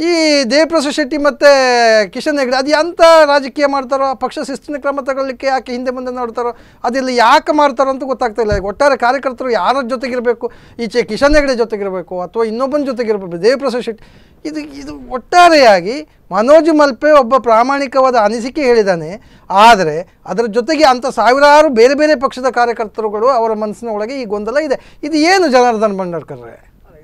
ಈ ಜಯಪ್ರಸಾದ್ ಶೆಟ್ಟಿ ಮತ್ತು ಕಿಶನ್ ಹೆಗ್ಡೆ ಅದು ಎಂಥ ರಾಜಕೀಯ ಮಾಡ್ತಾರೋ ಪಕ್ಷ ಶಿಸ್ತಿನ ಕ್ರಮ ತಗೊಳ್ಳಿಕ್ಕೆ ಯಾಕೆ ಹಿಂದೆ ಮುಂದೆ ನೋಡ್ತಾರೋ ಅದಿಲ್ಲಿ ಯಾಕೆ ಮಾಡ್ತಾರೋ ಅಂತ ಗೊತ್ತಾಗ್ತಾ ಇಲ್ಲ ಒಟ್ಟಾರೆ ಕಾರ್ಯಕರ್ತರು ಯಾರ ಜೊತೆಗಿರಬೇಕು ಈಚೆ ಕಿಶನ್ ಹೆಗ್ಡೆ ಜೊತೆಗಿರಬೇಕು ಅಥವಾ ಇನ್ನೊಬ್ಬನ ಜೊತೆಗಿರಬೇಕು ಜಯಪ್ರಸಾದ್ ಶೆಟ್ಟಿ ಇದು ಇದು ಒಟ್ಟಾರೆಯಾಗಿ ಮನೋಜ್ ಮಲ್ಪೆ ಒಬ್ಬ ಪ್ರಾಮಾಣಿಕವಾದ ಅನಿಸಿಕೆ ಹೇಳಿದ್ದಾನೆ ಆದರೆ ಅದರ ಜೊತೆಗೆ ಅಂಥ ಸಾವಿರಾರು ಬೇರೆ ಬೇರೆ ಪಕ್ಷದ ಕಾರ್ಯಕರ್ತರುಗಳು ಅವರ ಮನಸ್ಸಿನ ಒಳಗೆ ಈ ಗೊಂದಲ ಇದೆ ಇದು ಏನು ಜನಾರ್ದನ್ ಭಂಡಾರ್ಕರ್ರೆ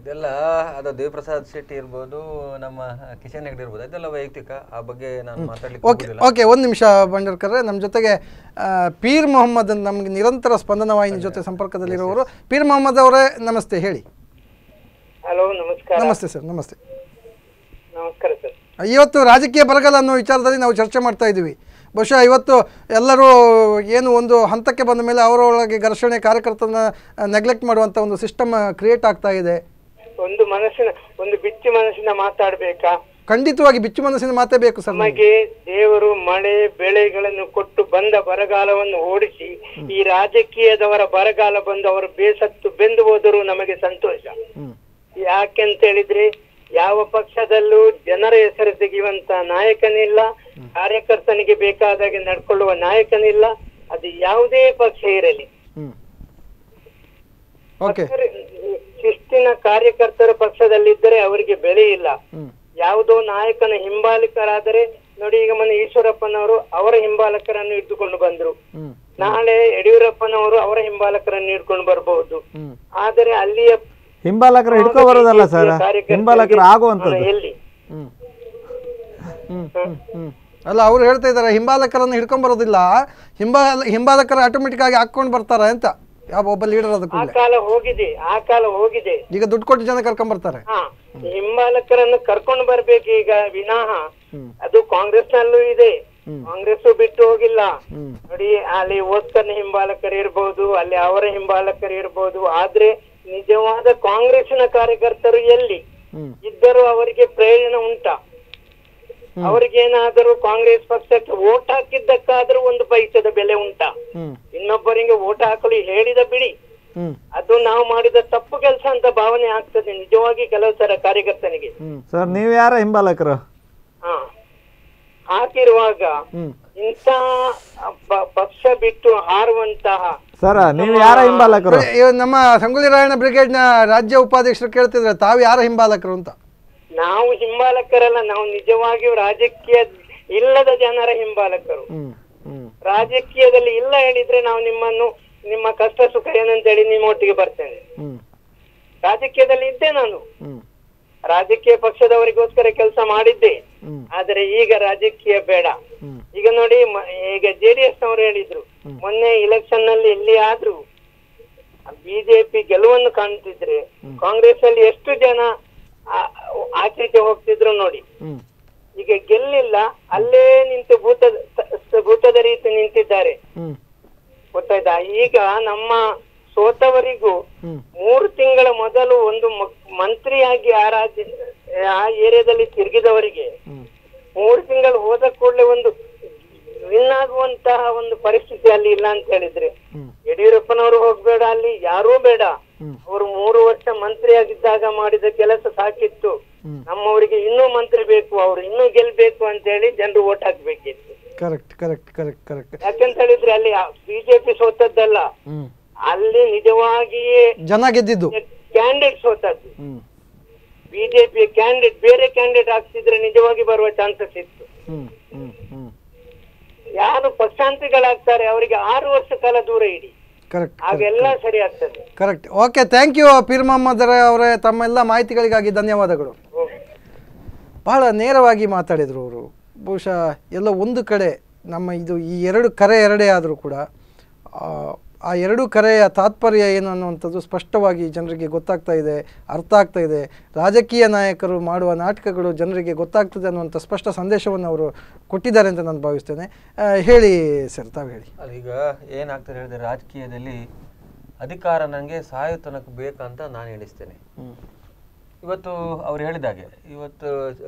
ಇದೆಲ್ಲ ಅದು ದೇವಪ್ರಸಾದ್ ಶೆಟ್ಟಿ ಇರ್ಬೋದು ನಮ್ಮ ಕಿಶನ್ ಹೆಗ್ಡೆ ಇರ್ಬೋದು ಅದೆಲ್ಲ ವೈಯಕ್ತಿಕ ಆ ಬಗ್ಗೆ ನಾನು ಮಾತಾಡಲಿಕ್ಕೆ ಓಕೆ ಓಕೆ ಒಂದು ನಿಮಿಷ ಬಂಡರ್ಕರ್ರೆ ನಮ್ಮ ಜೊತೆಗೆ ಪೀರ್ ಮೊಹಮ್ಮದ್ ನಮಗೆ ನಿರಂತರ ಸ್ಪಂದನ ವಾಹಿನಿ ಜೊತೆ ಸಂಪರ್ಕದಲ್ಲಿರುವವರು ಪೀರ್ ಮೊಹಮ್ಮದ್ ಅವರೇ ನಮಸ್ತೆ ಹೇಳಿ ಹಲೋ ನಮಸ್ಕಾರ ನಮಸ್ತೆ ಸರ್ ನಮಸ್ತೆ ನಮಸ್ಕಾರ ಸರ್ ಇವತ್ತು ರಾಜಕೀಯ ಬರಗಾಲ ಅನ್ನೋ ವಿಚಾರದಲ್ಲಿ ನಾವು ಚರ್ಚೆ ಮಾಡ್ತಾ ಇದ್ದೀವಿ ಬಹುಶಃ ಇವತ್ತು ಎಲ್ಲರೂ ಏನು ಒಂದು ಹಂತಕ್ಕೆ ಬಂದ ಮೇಲೆ ಅವರೊಳಗೆ ಘರ್ಷಣೆ ಕಾರ್ಯಕರ್ತನ ನೆಗ್ಲೆಕ್ಟ್ ಮಾಡುವಂಥ ಒಂದು ಸಿಸ್ಟಮ್ ಕ್ರಿಯೇಟ್ ಆಗ್ತಾ ಇದೆ ಒಂದು ಮನಸ್ಸಿನ ಒಂದು ಬಿಚ್ಚು ಮನಸ್ಸಿನ ಮಾತಾಡ್ಬೇಕಾ ಖಂಡಿತವಾಗಿ ಬಿಚ್ಚು ಮನಸ್ಸಿನ ಮಾತಾಡಬೇಕು ನಮಗೆ ದೇವರು ಮಳೆ ಬೆಳೆಗಳನ್ನು ಕೊಟ್ಟು ಬಂದ ಬರಗಾಲವನ್ನು ಓಡಿಸಿ ಈ ರಾಜಕೀಯದವರ ಬರಗಾಲ ಬಂದು ಅವರು ಬೇಸತ್ತು ಬೆಂದು ಹೋದರೂ ನಮಗೆ ಸಂತೋಷ ಯಾಕೆಂತ ಹೇಳಿದ್ರೆ ಯಾವ ಪಕ್ಷದಲ್ಲೂ ಜನರ ಹೆಸರು ತೆಗೆಯುವಂತ ನಾಯಕನಿಲ್ಲ ಕಾರ್ಯಕರ್ತನಿಗೆ ಬೇಕಾದಾಗೆ ನಡ್ಕೊಳ್ಳುವ ನಾಯಕನಿಲ್ಲ ಅದು ಯಾವುದೇ ಪಕ್ಷ ಇರಲಿ ಶಿಸ್ತಿನ ಕಾರ್ಯಕರ್ತರ ಪಕ್ಷದಲ್ಲಿದ್ದರೆ ಅವರಿಗೆ ಬೆಲೆ ಇಲ್ಲ ಯಾವುದೋ ನಾಯಕನ ಹಿಂಬಾಲಕರಾದರೆ ನೋಡಿ ಈಗ ಮನೆ ಈಶ್ವರಪ್ಪನವರು ಅವರ ಹಿಂಬಾಲಕರನ್ನು ಇಟ್ಟುಕೊಂಡು ಬಂದ್ರು ನಾಳೆ ಯಡಿಯೂರಪ್ಪನವರು ಅವರ ಹಿಂಬಾಲಕರನ್ನು ಇಟ್ಕೊಂಡು ಬರಬಹುದು ಆದರೆ ಅಲ್ಲಿಯ ಹಿಂಬಾಲಕರ ಹಿಡ್ಕೊಂಡು ಸರ್ ಆಗುವಂತದ್ದು ಎಲ್ಲಿ ಅಲ್ಲ ಅವ್ರು ಹೇಳ್ತಾ ಇದ್ದಾರೆ ಹಿಂಬಾಲಕರನ್ನು ಹಿಡ್ಕೊಂಡ್ ಬರೋದಿಲ್ಲ ಹಿಂಬಾಲ ಹಿಂಬಾಲಕರ ಆಟೋಮೆಟಿಕ್ ಆಗಿ ಹಾಕೊಂಡು ಬರ್ತಾರೆ ಅಂತ ಒಬ್ಬ ಲೀಡರ್ ಅದಕ್ಕೆ ಆ ಕಾಲ ಹೋಗಿದೆ ಆ ಕಾಲ ಹೋಗಿದೆ ಈಗ ದುಡ್ಡು ಕೊಟ್ಟು ಜನ ಕರ್ಕೊಂಡ್ ಬರ್ತಾರೆ ಹಿಂಬಾಲಕರನ್ನು ಕರ್ಕೊಂಡು ಬರ್ಬೇಕು ಈಗ ವಿನಾಹ ಅದು ಕಾಂಗ್ರೆಸ್ ನಲ್ಲೂ ಇದೆ ಕಾಂಗ್ರೆಸ್ ಬಿಟ್ಟು ಹೋಗಿಲ್ಲ ನೋಡಿ ಅಲ್ಲಿ ಓದ್ಕನ್ ಹಿಂಬಾಲಕರು ಇರ್ಬೋದು ಅಲ್ಲಿ ಅವರ ಹಿಂಬಾಲಕರು ಇರ್ಬೋದು ಆದ್ರೆ ನಿಜವಾದ ಕಾಂಗ್ರೆಸ್ನ ಕಾರ್ಯಕರ್ತರು ಎಲ್ಲಿ ಅವ್ರಿಗೇನಾದರೂ ಕಾಂಗ್ರೆಸ್ ಪಕ್ಷಕ್ಕೆ ಓಟ್ ಹಾಕಿದ್ದಕ್ಕಾದ್ರೂ ಒಂದು ಪೈಸದ ಬೆಲೆ ಉಂಟಾ ಇನ್ನೊಬ್ಬರಿಗೆ ಓಟ್ ಹಾಕಲು ಹೇಳಿದ ಬಿಡಿ ಅದು ನಾವು ಮಾಡಿದ ತಪ್ಪು ಕೆಲಸ ಅಂತ ಭಾವನೆ ಆಗ್ತದೆ ನಿಜವಾಗಿ ಕೆಲವು ಸರ ಕಾರ್ಯಕರ್ತನಿಗೆ ಸರ್ ನೀವು ಯಾರ ಹಿಂಬಾಲಕರು ಹಾಕಿರುವಾಗ ಇಂತ ಪಕ್ಷ ಬಿಟ್ಟು ಹಾರುವಂತಹ ಸರ್ ನೀವು ಯಾರ ಹಿಂಬಾಲಕರು ನಮ್ಮ ಸಂಗುಲಿ ರಾಯಣ್ಣ ಬ್ರಿಗೇಡ್ ನ ರಾಜ್ಯ ಉಪಾಧ್ಯಕ್ಷರು ಕೇಳ್ತಿದ್ರೆ ತಾವು ಯಾರ ಹಿಂಬಾಲಕರು ಅಂತ ನಾವು ಹಿಂಬಾಲಕರಲ್ಲ ನಾವು ನಿಜವಾಗಿಯೂ ರಾಜಕೀಯ ಇಲ್ಲದ ಜನರ ಹಿಂಬಾಲಕರು ರಾಜಕೀಯದಲ್ಲಿ ಇಲ್ಲ ಹೇಳಿದ್ರೆ ನಾವು ನಿಮ್ಮನ್ನು ನಿಮ್ಮ ಕಷ್ಟ ಸುಖ ಏನಂತ ನಿಮ್ಮ ಒಟ್ಟಿಗೆ ಬರ್ತೇನೆ ರಾಜಕೀಯದಲ್ಲಿ ಇದ್ದೆ ನಾನು ರಾಜಕೀಯ ಪಕ್ಷದವರಿಗೋಸ್ಕರ ಕೆಲಸ ಮಾಡಿದ್ದೆ ಆದರೆ ಈಗ ರಾಜಕೀಯ ಬೇಡ ಈಗ ನೋಡಿ ಈಗ ಜೆಡಿಎಸ್ ನವರು ಹೇಳಿದ್ರು ಮೊನ್ನೆ ಇಲೆಕ್ಷನ್ ನಲ್ಲಿ ಎಲ್ಲಿ ಆದ್ರೂ ಬಿಜೆಪಿ ಗೆಲುವನ್ನು ಕಾಣ್ತಿದ್ರೆ ಕಾಂಗ್ರೆಸ್ ಅಲ್ಲಿ ಎಷ್ಟು ಜನ ಆಚೆ ಹೋಗ್ತಿದ್ರು ನೋಡಿ ಈಗ ಗೆಲ್ಲಿಲ್ಲ ಅಲ್ಲೇ ನಿಂತು ಭೂತದ ಭೂತದ ರೀತಿ ನಿಂತಿದ್ದಾರೆ ಗೊತ್ತಾಯ್ತಾ ಈಗ ನಮ್ಮ ಸೋತವರಿಗೂ ಮೂರು ತಿಂಗಳ ಮೊದಲು ಒಂದು ಮಂತ್ರಿಯಾಗಿ ಆ ರಾಜ್ಯ ಆ ಏರಿಯಾದಲ್ಲಿ ತಿರುಗಿದವರಿಗೆ ಮೂರು ತಿಂಗಳು ಹೋದ ಕೂಡಲೇ ಒಂದು ವಿನ್ ಆಗುವಂತಹ ಒಂದು ಪರಿಸ್ಥಿತಿ ಅಲ್ಲಿ ಇಲ್ಲ ಅಂತ ಹೇಳಿದ್ರೆ ಯಡಿಯೂರಪ್ಪನವರು ಹೋಗ್ಬೇಡ ಅಲ್ಲಿ ಯಾರೂ ಬೇಡ ಅವರು ಮೂರು ವರ್ಷ ಆಗಿದ್ದಾಗ ಮಾಡಿದ ಕೆಲಸ ಸಾಕಿತ್ತು ನಮ್ಮವರಿಗೆ ಇನ್ನೂ ಮಂತ್ರಿ ಬೇಕು ಅವರು ಇನ್ನೂ ಗೆಲ್ಬೇಕು ಅಂತ ಹೇಳಿ ಜನರು ಓಟ್ ಹಾಕ್ಬೇಕಿತ್ತು ಕರೆಕ್ಟ್ ಕರೆಕ್ಟ್ ಕರೆಕ್ಟ್ ಕರೆಕ್ಟ್ ಯಾಕಂತ ಹೇಳಿದ್ರೆ ಅಲ್ಲಿ ಬಿಜೆಪಿ ಸೋತದ್ದಲ್ಲ ಅಲ್ಲಿ ನಿಜವಾಗಿಯೇ ಜನ ಗೆದ್ದಿದ್ದು ಕ್ಯಾಂಡಿಡೇಟ್ ಸೋತದ್ದು ಬಿಜೆಪಿ ಕ್ಯಾಂಡಿಡೇಟ್ ಬೇರೆ ಕ್ಯಾಂಡಿಡೇಟ್ ಆಗ್ತಿದ್ರೆ ನಿಜವಾಗಿ ಬರುವ ಚಾನ್ಸಸ್ ಇತ್ತು ಯಾರು ಪಕ್ಷಾಂತರಿಗಳಾಗ್ತಾರೆ ಅವರಿಗೆ ಆರು ವರ್ಷ ಕಾಲ ದೂರ ಇಡಿ ಕರೆಕ್ಟ್ ಅವೆಲ್ಲ ಸರಿ ಆಗ್ತದೆ correct okay thank you Peer Mohammed ಅವರೇ ತಮ್ಮೆಲ್ಲ ಮಾಹಿತಿಗಳಿಗಾಗಿ ಧನ್ಯವಾದಗಳು ಬಹಳ ನೇರವಾಗಿ ಮಾತಾಡಿದರು ಅವರು ಬಹುಶಃ ಎಲ್ಲ ಒಂದು ಕಡೆ ನಮ್ಮ ಇದು ಈ ಎರಡು ಕರೆ ಎರಡೇ ಆದರೂ ಕೂಡ ಆ ಎರಡು ಕರೆಯ ತಾತ್ಪರ್ಯ ಏನು ಅನ್ನುವಂಥದ್ದು ಸ್ಪಷ್ಟವಾಗಿ ಜನರಿಗೆ ಗೊತ್ತಾಗ್ತಾ ಇದೆ ಅರ್ಥ ಆಗ್ತಾ ಇದೆ ರಾಜಕೀಯ ನಾಯಕರು ಮಾಡುವ ನಾಟಕಗಳು ಜನರಿಗೆ ಗೊತ್ತಾಗ್ತದೆ ಅನ್ನುವಂಥ ಸ್ಪಷ್ಟ ಸಂದೇಶವನ್ನು ಅವರು ಕೊಟ್ಟಿದ್ದಾರೆ ಅಂತ ನಾನು ಭಾವಿಸ್ತೇನೆ ಹೇಳಿ ಸರ್ ತಾವು ಹೇಳಿ ಈಗ ಏನಾಗ್ತದೆ ಹೇಳಿದ್ರೆ ರಾಜಕೀಯದಲ್ಲಿ ಅಧಿಕಾರ ನನಗೆ ಸಹಾಯತನಕ್ಕೆ ಬೇಕಂತ ನಾನು ಎಣಿಸ್ತೇನೆ ಇವತ್ತು ಅವ್ರು ಹೇಳಿದಾಗೆ ಇವತ್ತು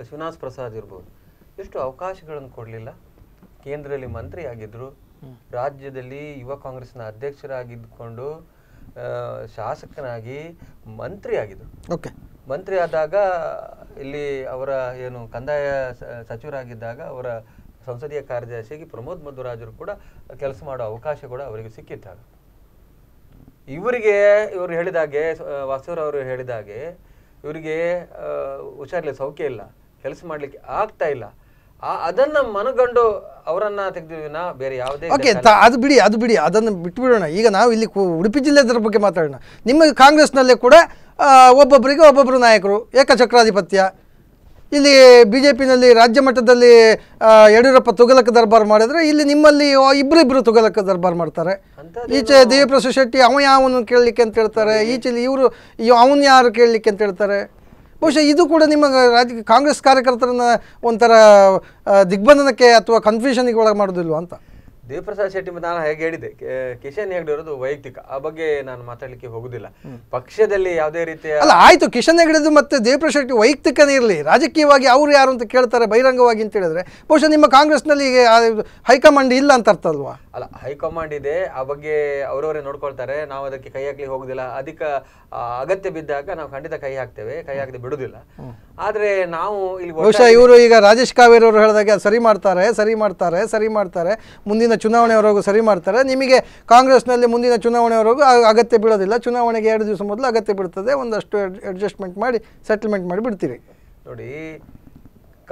ಶಿವನಾಥ್ ಪ್ರಸಾದ್ ಇರ್ಬೋದು ಎಷ್ಟು ಅವಕಾಶಗಳನ್ನು ಕೊಡಲಿಲ್ಲ ಕೇಂದ್ರದಲ್ಲಿ ಮಂತ್ರಿ ಆಗಿದ್ದರು ರಾಜ್ಯದಲ್ಲಿ ಯುವ ಕಾಂಗ್ರೆಸ್ನ ಅಧ್ಯಕ್ಷರಾಗಿದ್ದುಕೊಂಡು ಶಾಸಕನಾಗಿ ಮಂತ್ರಿ ಆಗಿದ್ರು ಓಕೆ ಮಂತ್ರಿ ಆದಾಗ ಇಲ್ಲಿ ಅವರ ಏನು ಕಂದಾಯ ಸಚಿವರಾಗಿದ್ದಾಗ ಅವರ ಸಂಸದೀಯ ಕಾರ್ಯದರ್ಶಿಯಾಗಿ ಪ್ರಮೋದ್ ಮಧುರಾಜರು ಕೂಡ ಕೆಲಸ ಮಾಡೋ ಅವಕಾಶ ಕೂಡ ಅವರಿಗೆ ಸಿಕ್ಕಿದ್ದಾಗ ಇವರಿಗೆ ಇವರು ಹೇಳಿದಾಗೆ ವಾಸೂರವರು ಹೇಳಿದಾಗೆ ಇವರಿಗೆ ಹುಷಾರಿಲ್ಲ ಸೌಖ್ಯ ಇಲ್ಲ ಕೆಲಸ ಮಾಡಲಿಕ್ಕೆ ಆಗ್ತಾ ಇಲ್ಲ ಅದನ್ನ ಮನಗಂಡು ಅವರನ್ನ ತೆಗೆದಿವಿನ ಬೇರೆ ಯಾವುದೇ ಓಕೆ ಅದು ಬಿಡಿ ಅದು ಬಿಡಿ ಅದನ್ನು ಬಿಟ್ಬಿಡೋಣ ಈಗ ನಾವು ಇಲ್ಲಿ ಉಡುಪಿ ದರ ಬಗ್ಗೆ ಮಾತಾಡೋಣ ನಿಮ್ಮ ಕಾಂಗ್ರೆಸ್ನಲ್ಲೇ ಕೂಡ ಒಬ್ಬೊಬ್ಬರಿಗೆ ಒಬ್ಬೊಬ್ಬರು ನಾಯಕರು ಏಕಚಕ್ರಾಧಿಪತ್ಯ ಇಲ್ಲಿ ಬಿ ಜೆ ಪಿನಲ್ಲಿ ರಾಜ್ಯ ಮಟ್ಟದಲ್ಲಿ ಯಡಿಯೂರಪ್ಪ ತುಗಲಕ ದರ್ಬಾರ್ ಮಾಡಿದರೆ ಇಲ್ಲಿ ನಿಮ್ಮಲ್ಲಿ ಇಬ್ಬರಿಬ್ಬರು ತುಗಲಕ ದರ್ಬಾರ್ ಮಾಡ್ತಾರೆ ಈಚೆ ದೇವಿಪ್ರಸಾದ್ ಶೆಟ್ಟಿ ಅವನು ಯಾವನು ಕೇಳಲಿಕ್ಕೆ ಅಂತ ಹೇಳ್ತಾರೆ ಈಚೆಲಿ ಇವರು ಅವನು ಯಾರು ಕೇಳಲಿಕ್ಕೆ ಅಂತ ಹೇಳ್ತಾರೆ ಬಹುಶಃ ಇದು ಕೂಡ ನಿಮ್ಮ ರಾಜ ಕಾಂಗ್ರೆಸ್ ಕಾರ್ಯಕರ್ತರನ್ನ ಒಂಥರ ದಿಗ್ಬಂಧನಕ್ಕೆ ಅಥವಾ ಕನ್ಫ್ಯೂಷನ್ಗೆ ಒಳಗೆ ಮಾಡೋದಿಲ್ವ ಅಂತ ದೇವಪ್ರಸಾದ್ ಶೆಟ್ಟಿ ನಾನು ಹೇಗೆ ಹೇಳಿದೆ ಕಿಶನ್ ಹೆಗ್ಡೆ ಇರೋದು ವೈಯಕ್ತಿಕ ಆ ಬಗ್ಗೆ ನಾನು ಮಾತಾಡಲಿಕ್ಕೆ ಹೋಗುದಿಲ್ಲ ಪಕ್ಷದಲ್ಲಿ ಯಾವುದೇ ರೀತಿಯ ಅಲ್ಲ ಆಯ್ತು ಕಿಶನ್ ಹೆಗ್ಡೆದು ಮತ್ತೆ ದೇವಪ್ರಸಾದ್ ಶೆಟ್ಟಿ ವೈಯಕ್ತಿಕನೇ ಇರಲಿ ರಾಜಕೀಯವಾಗಿ ಅವ್ರು ಯಾರು ಅಂತ ಕೇಳ್ತಾರೆ ಬಹಿರಂಗವಾಗಿ ಅಂತ ಹೇಳಿದ್ರೆ ಬಹುಶಃ ನಿಮ್ಮ ಕಾಂಗ್ರೆಸ್ನಲ್ಲಿ ಹೈಕಮಾಂಡ್ ಇಲ್ಲ ಅಂತ ಅರ್ಥ ಅಲ್ವಾ ಅಲ್ಲ ಹೈಕಮಾಂಡ್ ಇದೆ ಆ ಬಗ್ಗೆ ಅವರವರೇ ನೋಡ್ಕೊಳ್ತಾರೆ ನಾವು ಅದಕ್ಕೆ ಕೈ ಹಾಕ್ಲಿಕ್ಕೆ ಹೋಗುದಿಲ್ಲ ಅಧಿಕ ಅಗತ್ಯ ಬಿದ್ದಾಗ ನಾವು ಖಂಡಿತ ಕೈ ಹಾಕ್ತೇವೆ ಕೈ ಹಾಕದೆ ಬಿಡುದಿಲ್ಲ ಆದ್ರೆ ನಾವು ಇಲ್ಲಿ ಬಹುಶಃ ಇವರು ಈಗ ರಾಜೇಶ್ ಕಾವೇರಿ ಅವರು ಹೇಳಿದಾಗ ಸರಿ ಮಾಡ್ತಾರೆ ಸರಿ ಮಾಡ್ತಾರೆ ಸರಿ ಮಾಡ್ತಾರೆ ಮುಂದಿನ ಚುನಾವಣೆಯವರೆಗೂ ಸರಿ ಮಾಡ್ತಾರೆ ನಿಮಗೆ ಕಾಂಗ್ರೆಸ್ನಲ್ಲಿ ಮುಂದಿನ ಚುನಾವಣೆವರೆಗೂ ಅಗತ್ಯ ಬೀಳೋದಿಲ್ಲ ಚುನಾವಣೆಗೆ ಎರಡು ದಿವಸ ಮೊದಲು ಅಗತ್ಯ ಬೀಳ್ತದೆ ಒಂದಷ್ಟು ಅಡ್ಜಸ್ಟ್ಮೆಂಟ್ ಮಾಡಿ ಸೆಟಲ್ಮೆಂಟ್ ಮಾಡಿ ಬಿಡ್ತೀರಿ ನೋಡಿ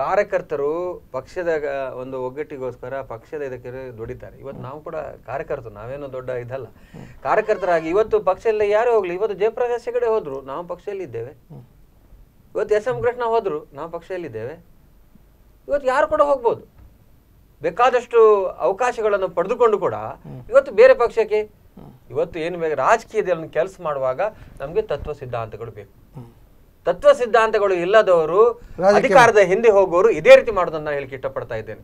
ಕಾರ್ಯಕರ್ತರು ಪಕ್ಷದ ಒಂದು ಒಗ್ಗಟ್ಟಿಗೋಸ್ಕರ ಪಕ್ಷದ ಇದಕ್ಕೆ ದುಡಿತಾರೆ ಇವತ್ತು ನಾವು ಕೂಡ ಕಾರ್ಯಕರ್ತರು ನಾವೇನು ದೊಡ್ಡ ಇದಲ್ಲ ಕಾರ್ಯಕರ್ತರಾಗಿ ಇವತ್ತು ಪಕ್ಷದಲ್ಲಿ ಯಾರೇ ಹೋಗ್ಲಿ ಇವತ್ತು ಜಯಪ್ರಕಾಶ್ ಹೆಗಡೆ ಹೋದ್ರು ನಾವು ಪಕ್ಷ ಇದ್ದೇವೆ ಇವತ್ತು ಎಸ್ ಎಂ ಕೃಷ್ಣ ಹೋದ್ರು ನಾವು ಪಕ್ಷದಲ್ಲಿದ್ದೇವೆ ಇವತ್ತು ಯಾರು ಕೂಡ ಹೋಗ್ಬೋದು ಬೇಕಾದಷ್ಟು ಅವಕಾಶಗಳನ್ನು ಪಡೆದುಕೊಂಡು ಕೂಡ ಇವತ್ತು ಬೇರೆ ಪಕ್ಷಕ್ಕೆ ಇವತ್ತು ಏನು ಬೇಕು ರಾಜಕೀಯದಲ್ಲಿ ಕೆಲಸ ಮಾಡುವಾಗ ನಮಗೆ ತತ್ವ ಸಿದ್ಧಾಂತಗಳು ಬೇಕು ತತ್ವ ಸಿದ್ಧಾಂತಗಳು ಇಲ್ಲದವರು ಅಧಿಕಾರದ ಹಿಂದೆ ಹೋಗೋರು ಇದೇ ರೀತಿ ಮಾಡೋದನ್ನ ಹೇಳಿಕೆ ಇಷ್ಟಪಡ್ತಾ ಇದ್ದೇನೆ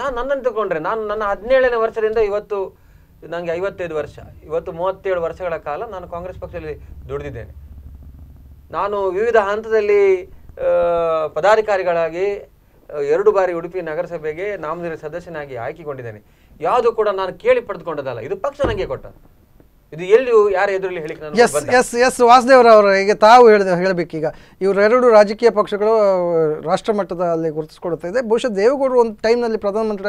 ನಾನು ನನ್ನನ್ನು ತಗೊಂಡ್ರೆ ನಾನು ನನ್ನ ಹದಿನೇಳನೇ ವರ್ಷದಿಂದ ಇವತ್ತು ನನಗೆ ಐವತ್ತೈದು ವರ್ಷ ಇವತ್ತು ಮೂವತ್ತೇಳು ವರ್ಷಗಳ ಕಾಲ ನಾನು ಕಾಂಗ್ರೆಸ್ ಪಕ್ಷದಲ್ಲಿ ದುಡಿದಿದ್ದೇನೆ ನಾನು ವಿವಿಧ ಹಂತದಲ್ಲಿ ಪದಾಧಿಕಾರಿಗಳಾಗಿ ಎರಡು ಬಾರಿ ಉಡುಪಿ ನಗರಸಭೆಗೆ ನಾಮನಿರ ಸದಸ್ಯನಾಗಿ ಆಯ್ಕೆಗೊಂಡಿದ್ದೇನೆ ಯಾವುದು ಕೂಡ ನಾನು ಕೇಳಿ ಪಡೆದುಕೊಂಡದಲ್ಲ ಇದು ಪಕ್ಷ ನನಗೆ ಕೊಟ್ಟ ಇದು ಎಲ್ಲಿಯೂ ಯಾರ ಎದುರಲ್ಲಿ ಹೇಳಿ ಎಸ್ ಎಸ್ ಎಸ್ ವಾಸುದೇವರವರು ಈಗ ತಾವು ಹೇಳಿದ ಹೇಳಬೇಕೀಗ ಇವರೆರಡು ರಾಜಕೀಯ ಪಕ್ಷಗಳು ರಾಷ್ಟ್ರ ಮಟ್ಟದಲ್ಲಿ ಗುರುತಿಸ್ಕೊಳ್ತಾ ಇದೆ ಬಹುಶಃ ದೇವೇಗೌಡರು ಒಂದು ಟೈಮ್ನಲ್ಲಿ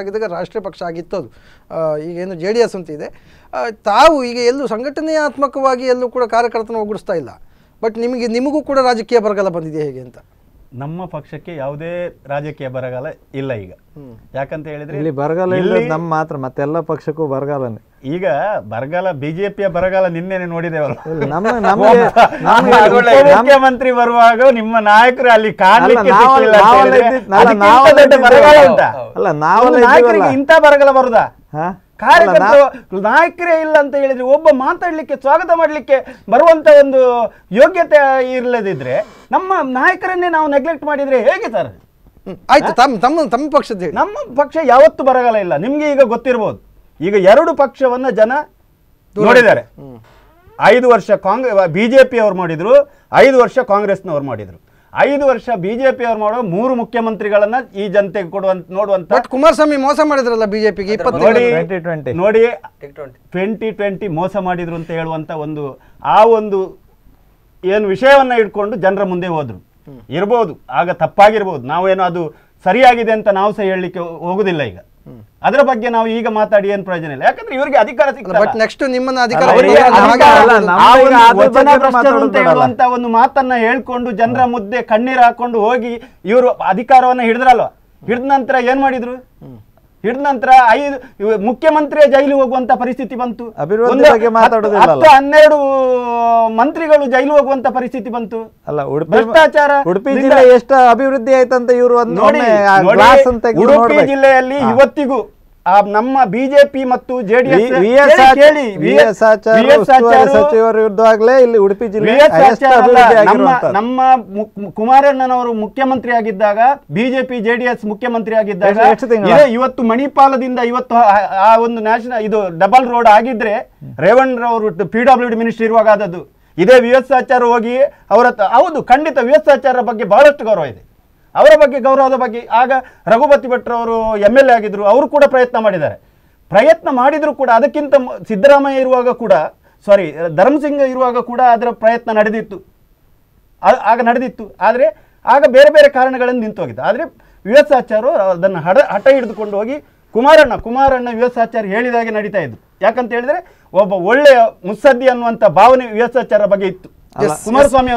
ಆಗಿದ್ದಾಗ ರಾಷ್ಟ್ರೀಯ ಪಕ್ಷ ಆಗಿತ್ತು ಅದು ಈಗೇನು ಜೆ ಡಿ ಎಸ್ ಇದೆ ತಾವು ಈಗ ಎಲ್ಲೂ ಸಂಘಟನೆಯಾತ್ಮಕವಾಗಿ ಎಲ್ಲೂ ಕೂಡ ಕಾರ್ಯಕರ್ತನ ಒಗ್ಗೂಡಿಸ್ತಾ ಇಲ್ಲ ಬಟ್ ನಿಮಗೆ ನಿಮಗೂ ಕೂಡ ರಾಜಕೀಯ ಬರಗಾಲ ಬಂದಿದೆ ಹೇಗೆ ಅಂತ ನಮ್ಮ ಪಕ್ಷಕ್ಕೆ ಯಾವುದೇ ರಾಜಕೀಯ ಬರಗಾಲ ಇಲ್ಲ ಈಗ ಯಾಕಂತ ಹೇಳಿದ್ರೆ ಇಲ್ಲಿ ಬರಗಾಲ ಇಲ್ಲ ನಮ್ಮ ಮಾತ್ರ ಮತ್ತೆಲ್ಲ ಪಕ್ಷಕ್ಕೂ ಬರಗಾಲನೆ ಈಗ ಬರಗಾಲ ಬಿಜೆಪಿಯ ಬರಗಾಲ ನಿನ್ನೆನೆ ನೋಡಿದೇವಲ್ಲ ಮುಖ್ಯಮಂತ್ರಿ ಬರುವಾಗ ನಿಮ್ಮ ನಾಯಕರು ಅಲ್ಲಿ ಕಾಣಲಿಕ್ಕೆ ಇಂತ ಬರಗಾಲ ಬರುದಾ ಕಾರ್ಯಕರ್ತರು ನಾಯಕರೇ ಇಲ್ಲ ಅಂತ ಹೇಳಿದ್ರೆ ಒಬ್ಬ ಮಾತಾಡ್ಲಿಕ್ಕೆ ಸ್ವಾಗತ ಮಾಡಲಿಕ್ಕೆ ಬರುವಂತ ಒಂದು ಯೋಗ್ಯತೆ ಇರಲದಿದ್ರೆ ನಮ್ಮ ನಾಯಕರನ್ನೇ ನಾವು ನೆಗ್ಲೆಕ್ಟ್ ಮಾಡಿದ್ರೆ ಹೇಗೆ ಸರ್ ಆಯ್ತು ತಮ್ಮ ತಮ್ಮ ತಮ್ಮ ಪಕ್ಷದ ನಮ್ಮ ಪಕ್ಷ ಯಾವತ್ತೂ ಬರಗಾಲ ಇಲ್ಲ ನಿಮ್ಗೆ ಈಗ ಗೊತ್ತಿರ್ಬೋದು ಈಗ ಎರಡು ಪಕ್ಷವನ್ನ ಜನ ನೋಡಿದ್ದಾರೆ ಐದು ವರ್ಷ ಕಾಂಗ್ರೆಸ್ ಬಿಜೆಪಿ ಅವ್ರು ಮಾಡಿದ್ರು ಐದು ವರ್ಷ ಕಾಂಗ್ರೆಸ್ನವ್ರು ಮಾಡಿದ್ರು ಐದು ವರ್ಷ ಬಿಜೆಪಿ ಅವ್ರು ಮಾಡುವ ಮೂರು ಮುಖ್ಯಮಂತ್ರಿಗಳನ್ನ ಈ ಜನತೆಗೆ ಕೊಡುವಂತ ನೋಡುವಂತ ಕುಮಾರಸ್ವಾಮಿ ಮೋಸ ಮಾಡಿದ್ರಲ್ಲ ಬಿಜೆಪಿಗೆ ನೋಡಿ ಟ್ವೆಂಟಿ ಟ್ವೆಂಟಿ ಮೋಸ ಮಾಡಿದ್ರು ಅಂತ ಹೇಳುವಂತ ಒಂದು ಆ ಒಂದು ಏನು ವಿಷಯವನ್ನ ಇಟ್ಕೊಂಡು ಜನರ ಮುಂದೆ ಹೋದ್ರು ಇರ್ಬೋದು ಆಗ ತಪ್ಪಾಗಿರ್ಬೋದು ನಾವೇನು ಅದು ಸರಿಯಾಗಿದೆ ಅಂತ ನಾವು ಸಹ ಹೇಳಲಿಕ್ಕೆ ಹೋಗುದಿಲ್ಲ ಈಗ ಅದರ ಬಗ್ಗೆ ನಾವು ಈಗ ಮಾತಾಡಿ ಏನ್ ಪ್ರಯೋಜನ ಇಲ್ಲ ಯಾಕಂದ್ರೆ ಇವರಿಗೆ ಅಧಿಕಾರ ಬಟ್ ನಿಮ್ಮನ್ನ ಅಧಿಕಾರ ಒಂದು ಮಾತನ್ನ ಹೇಳ್ಕೊಂಡು ಜನರ ಮುದ್ದೆ ಕಣ್ಣೀರ್ ಹಾಕೊಂಡು ಹೋಗಿ ಇವರು ಅಧಿಕಾರವನ್ನ ಹಿಡಿದ್ರಲ್ವಾ ಹಿಡಿದ ನಂತರ ಏನ್ ಮಾಡಿದ್ರು ಹಿಡಿದ ನಂತರ ಐದು ಮುಖ್ಯಮಂತ್ರಿಯ ಜೈಲಿಗೆ ಹೋಗುವಂತ ಪರಿಸ್ಥಿತಿ ಬಂತು ಅಭಿವೃದ್ಧಿ ಹನ್ನೆರಡು ಮಂತ್ರಿಗಳು ಜೈಲು ಹೋಗುವಂತ ಪರಿಸ್ಥಿತಿ ಬಂತು ಅಲ್ಲ ಭ್ರಷ್ಟಾಚಾರ ಉಡುಪಿ ಜಿಲ್ಲೆ ಎಷ್ಟು ಅಭಿವೃದ್ಧಿ ಆಯ್ತಂತ ಇವರು ನೋಡಿ ಉಡುಪಿ ಜಿಲ್ಲೆಯಲ್ಲಿ ಇವತ್ತಿಗೂ ಆ ನಮ್ಮ ಬಿಜೆಪಿ ಮತ್ತು ಜೆಡಿಎಸ್ ಇಲ್ಲಿ ಉಡುಪಿ ಜಿಲ್ಲೆ ನಮ್ಮ ಕುಮಾರಣ್ಣನವರು ಮುಖ್ಯಮಂತ್ರಿ ಆಗಿದ್ದಾಗ ಬಿಜೆಪಿ ಜೆಡಿಎಸ್ ಮುಖ್ಯಮಂತ್ರಿ ಆಗಿದ್ದಾಗ ಇವತ್ತು ಮಣಿಪಾಲದಿಂದ ಇವತ್ತು ಆ ಒಂದು ನ್ಯಾಷನಲ್ ಇದು ಡಬಲ್ ರೋಡ್ ಆಗಿದ್ರೆ ಅವರು ಪಿ ಡಬ್ಲ್ಯೂ ಡಿ ಮಿನಿಸ್ಟ್ರಿ ಇರುವಾಗ ಆದದ್ದು ಇದೇ ವಿಎಸ್ ಹೋಗಿ ಅವರ ಹೌದು ಖಂಡಿತ ವಿಎಸ್ ಬಗ್ಗೆ ಬಹಳಷ್ಟು ಗೌರವ ಇದೆ ಅವರ ಬಗ್ಗೆ ಗೌರವದ ಬಗ್ಗೆ ಆಗ ರಘುಪತಿ ಅವರು ಎಮ್ ಎಲ್ ಎ ಆಗಿದ್ದರು ಅವರು ಕೂಡ ಪ್ರಯತ್ನ ಮಾಡಿದ್ದಾರೆ ಪ್ರಯತ್ನ ಮಾಡಿದರೂ ಕೂಡ ಅದಕ್ಕಿಂತ ಸಿದ್ದರಾಮಯ್ಯ ಇರುವಾಗ ಕೂಡ ಸಾರಿ ಧರ್ಮಸಿಂಗ್ ಇರುವಾಗ ಕೂಡ ಅದರ ಪ್ರಯತ್ನ ನಡೆದಿತ್ತು ಆಗ ನಡೆದಿತ್ತು ಆದರೆ ಆಗ ಬೇರೆ ಬೇರೆ ಕಾರಣಗಳನ್ನು ನಿಂತು ಹೋಗಿತ್ತು ಆದರೆ ವಿ ಅದನ್ನು ಹಡ ಹಠ ಹಿಡಿದುಕೊಂಡು ಹೋಗಿ ಕುಮಾರಣ್ಣ ಕುಮಾರಣ್ಣ ವಿ ಹೇಳಿದ ಹಾಗೆ ಹೇಳಿದಾಗೆ ನಡೀತಾ ಇದ್ದು ಯಾಕಂತ ಹೇಳಿದರೆ ಒಬ್ಬ ಒಳ್ಳೆಯ ಮುಸ್ಸದ್ದಿ ಅನ್ನುವಂಥ ಭಾವನೆ ವಿ ಬಗ್ಗೆ ಇತ್ತು ಕುಮಾರಸ್ವಾಮಿ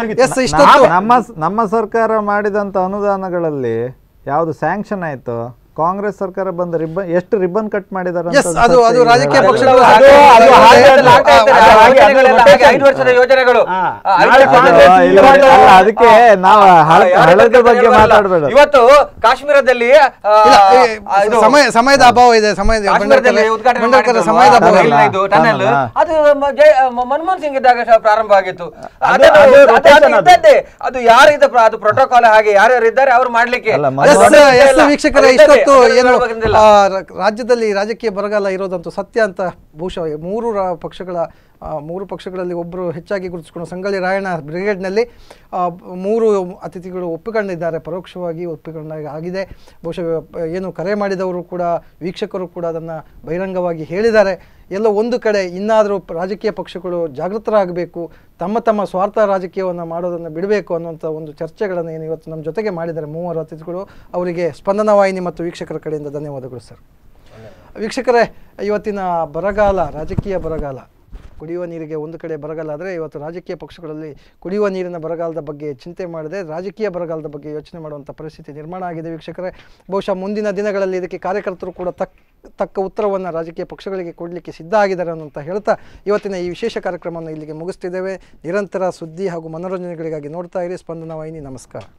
ನಮ್ಮ ಸರ್ಕಾರ ಮಾಡಿದಂತ ಅನುದಾನಗಳಲ್ಲಿ ಯಾವ್ದು ಸ್ಯಾಂಕ್ಷನ್ ಆಯ್ತು ಕಾಂಗ್ರೆಸ್ ಸರ್ಕಾರ ಬಂದ ರಿಬ್ಬನ್ ಎಷ್ಟು ರಿಬ್ಬನ್ ಕಟ್ ಮಾಡಿದಾರೆ ಅದು ಅದು ರಾಜಕೀಯ ಪಕ್ಷಗಳು ಅದಕ್ಕೆ ನಾವು ಹಳದ ಬಗ್ಗೆ ಮಾತಾಡಬೇಡ ಇವತ್ತು ಕಾಶ್ಮೀರದಲ್ಲಿ ಸಮಯ ಸಮಯದ ಅಭಾವ ಇದೆ ಸಮಯದ ಸಮಯದ ಅಭಾವ ಅದು ಮನಮೋಹನ್ ಸಿಂಗ್ ಇದ್ದಾಗ ಪ್ರಾರಂಭ ಆಗಿತ್ತು ಅದು ಯಾರಿದ್ದ ಅದು ಪ್ರೋಟೋಕಾಲ್ ಹಾಗೆ ಯಾರ್ಯಾರು ಇದ್ದಾರೆ ಅವ್ರು ಮಾಡ್ಲಿಕ್ಕೆ ವೀಕ್ಷಕರ ಇಷ್ಟ ಇವತ್ತು ಏನು ರಾಜ್ಯದಲ್ಲಿ ರಾಜಕೀಯ ಬರಗಾಲ ಇರೋದಂತೂ ಸತ್ಯ ಅಂತ ಬಹುಶಃ ಮೂರು ಪಕ್ಷಗಳ ಮೂರು ಪಕ್ಷಗಳಲ್ಲಿ ಒಬ್ಬರು ಹೆಚ್ಚಾಗಿ ಗುರುತಿಸಿಕೊಂಡು ಸಂಗಲಿ ರಾಯಣ್ಣ ಬ್ರಿಗೇಡ್ನಲ್ಲಿ ಮೂರು ಅತಿಥಿಗಳು ಒಪ್ಪಿಕೊಂಡಿದ್ದಾರೆ ಪರೋಕ್ಷವಾಗಿ ಒಪ್ಪಿಕೊಂಡ ಆಗಿದೆ ಬಹುಶಃ ಏನು ಕರೆ ಮಾಡಿದವರು ಕೂಡ ವೀಕ್ಷಕರು ಕೂಡ ಅದನ್ನು ಬಹಿರಂಗವಾಗಿ ಹೇಳಿದ್ದಾರೆ ಎಲ್ಲೋ ಒಂದು ಕಡೆ ಇನ್ನಾದರೂ ರಾಜಕೀಯ ಪಕ್ಷಗಳು ಜಾಗೃತರಾಗಬೇಕು ತಮ್ಮ ತಮ್ಮ ಸ್ವಾರ್ಥ ರಾಜಕೀಯವನ್ನು ಮಾಡೋದನ್ನು ಬಿಡಬೇಕು ಅನ್ನುವಂಥ ಒಂದು ಚರ್ಚೆಗಳನ್ನು ಏನು ಇವತ್ತು ನಮ್ಮ ಜೊತೆಗೆ ಮಾಡಿದ್ದಾರೆ ಮೂವರು ಅತಿಥಿಗಳು ಅವರಿಗೆ ಸ್ಪಂದನ ವಾಹಿನಿ ಮತ್ತು ವೀಕ್ಷಕರ ಕಡೆಯಿಂದ ಧನ್ಯವಾದಗಳು ಸರ್ ವೀಕ್ಷಕರೇ ಇವತ್ತಿನ ಬರಗಾಲ ರಾಜಕೀಯ ಬರಗಾಲ ಕುಡಿಯುವ ನೀರಿಗೆ ಒಂದು ಕಡೆ ಬರಗಾಲ ಆದರೆ ಇವತ್ತು ರಾಜಕೀಯ ಪಕ್ಷಗಳಲ್ಲಿ ಕುಡಿಯುವ ನೀರಿನ ಬರಗಾಲದ ಬಗ್ಗೆ ಚಿಂತೆ ಮಾಡದೆ ರಾಜಕೀಯ ಬರಗಾಲದ ಬಗ್ಗೆ ಯೋಚನೆ ಮಾಡುವಂಥ ಪರಿಸ್ಥಿತಿ ನಿರ್ಮಾಣ ಆಗಿದೆ ವೀಕ್ಷಕರೇ ಬಹುಶಃ ಮುಂದಿನ ದಿನಗಳಲ್ಲಿ ಇದಕ್ಕೆ ಕಾರ್ಯಕರ್ತರು ಕೂಡ ತಕ್ಕ ತಕ್ಕ ಉತ್ತರವನ್ನು ರಾಜಕೀಯ ಪಕ್ಷಗಳಿಗೆ ಕೊಡಲಿಕ್ಕೆ ಸಿದ್ಧ ಆಗಿದ್ದಾರೆ ಅಂತ ಹೇಳ್ತಾ ಇವತ್ತಿನ ಈ ವಿಶೇಷ ಕಾರ್ಯಕ್ರಮವನ್ನು ಇಲ್ಲಿಗೆ ಮುಗಿಸ್ತಿದ್ದೇವೆ ನಿರಂತರ ಸುದ್ದಿ ಹಾಗೂ ಮನೋರಂಜನೆಗಳಿಗಾಗಿ ನೋಡ್ತಾ ಇರಿ ಸ್ಪಂದನ ವಾಹಿನಿ ನಮಸ್ಕಾರ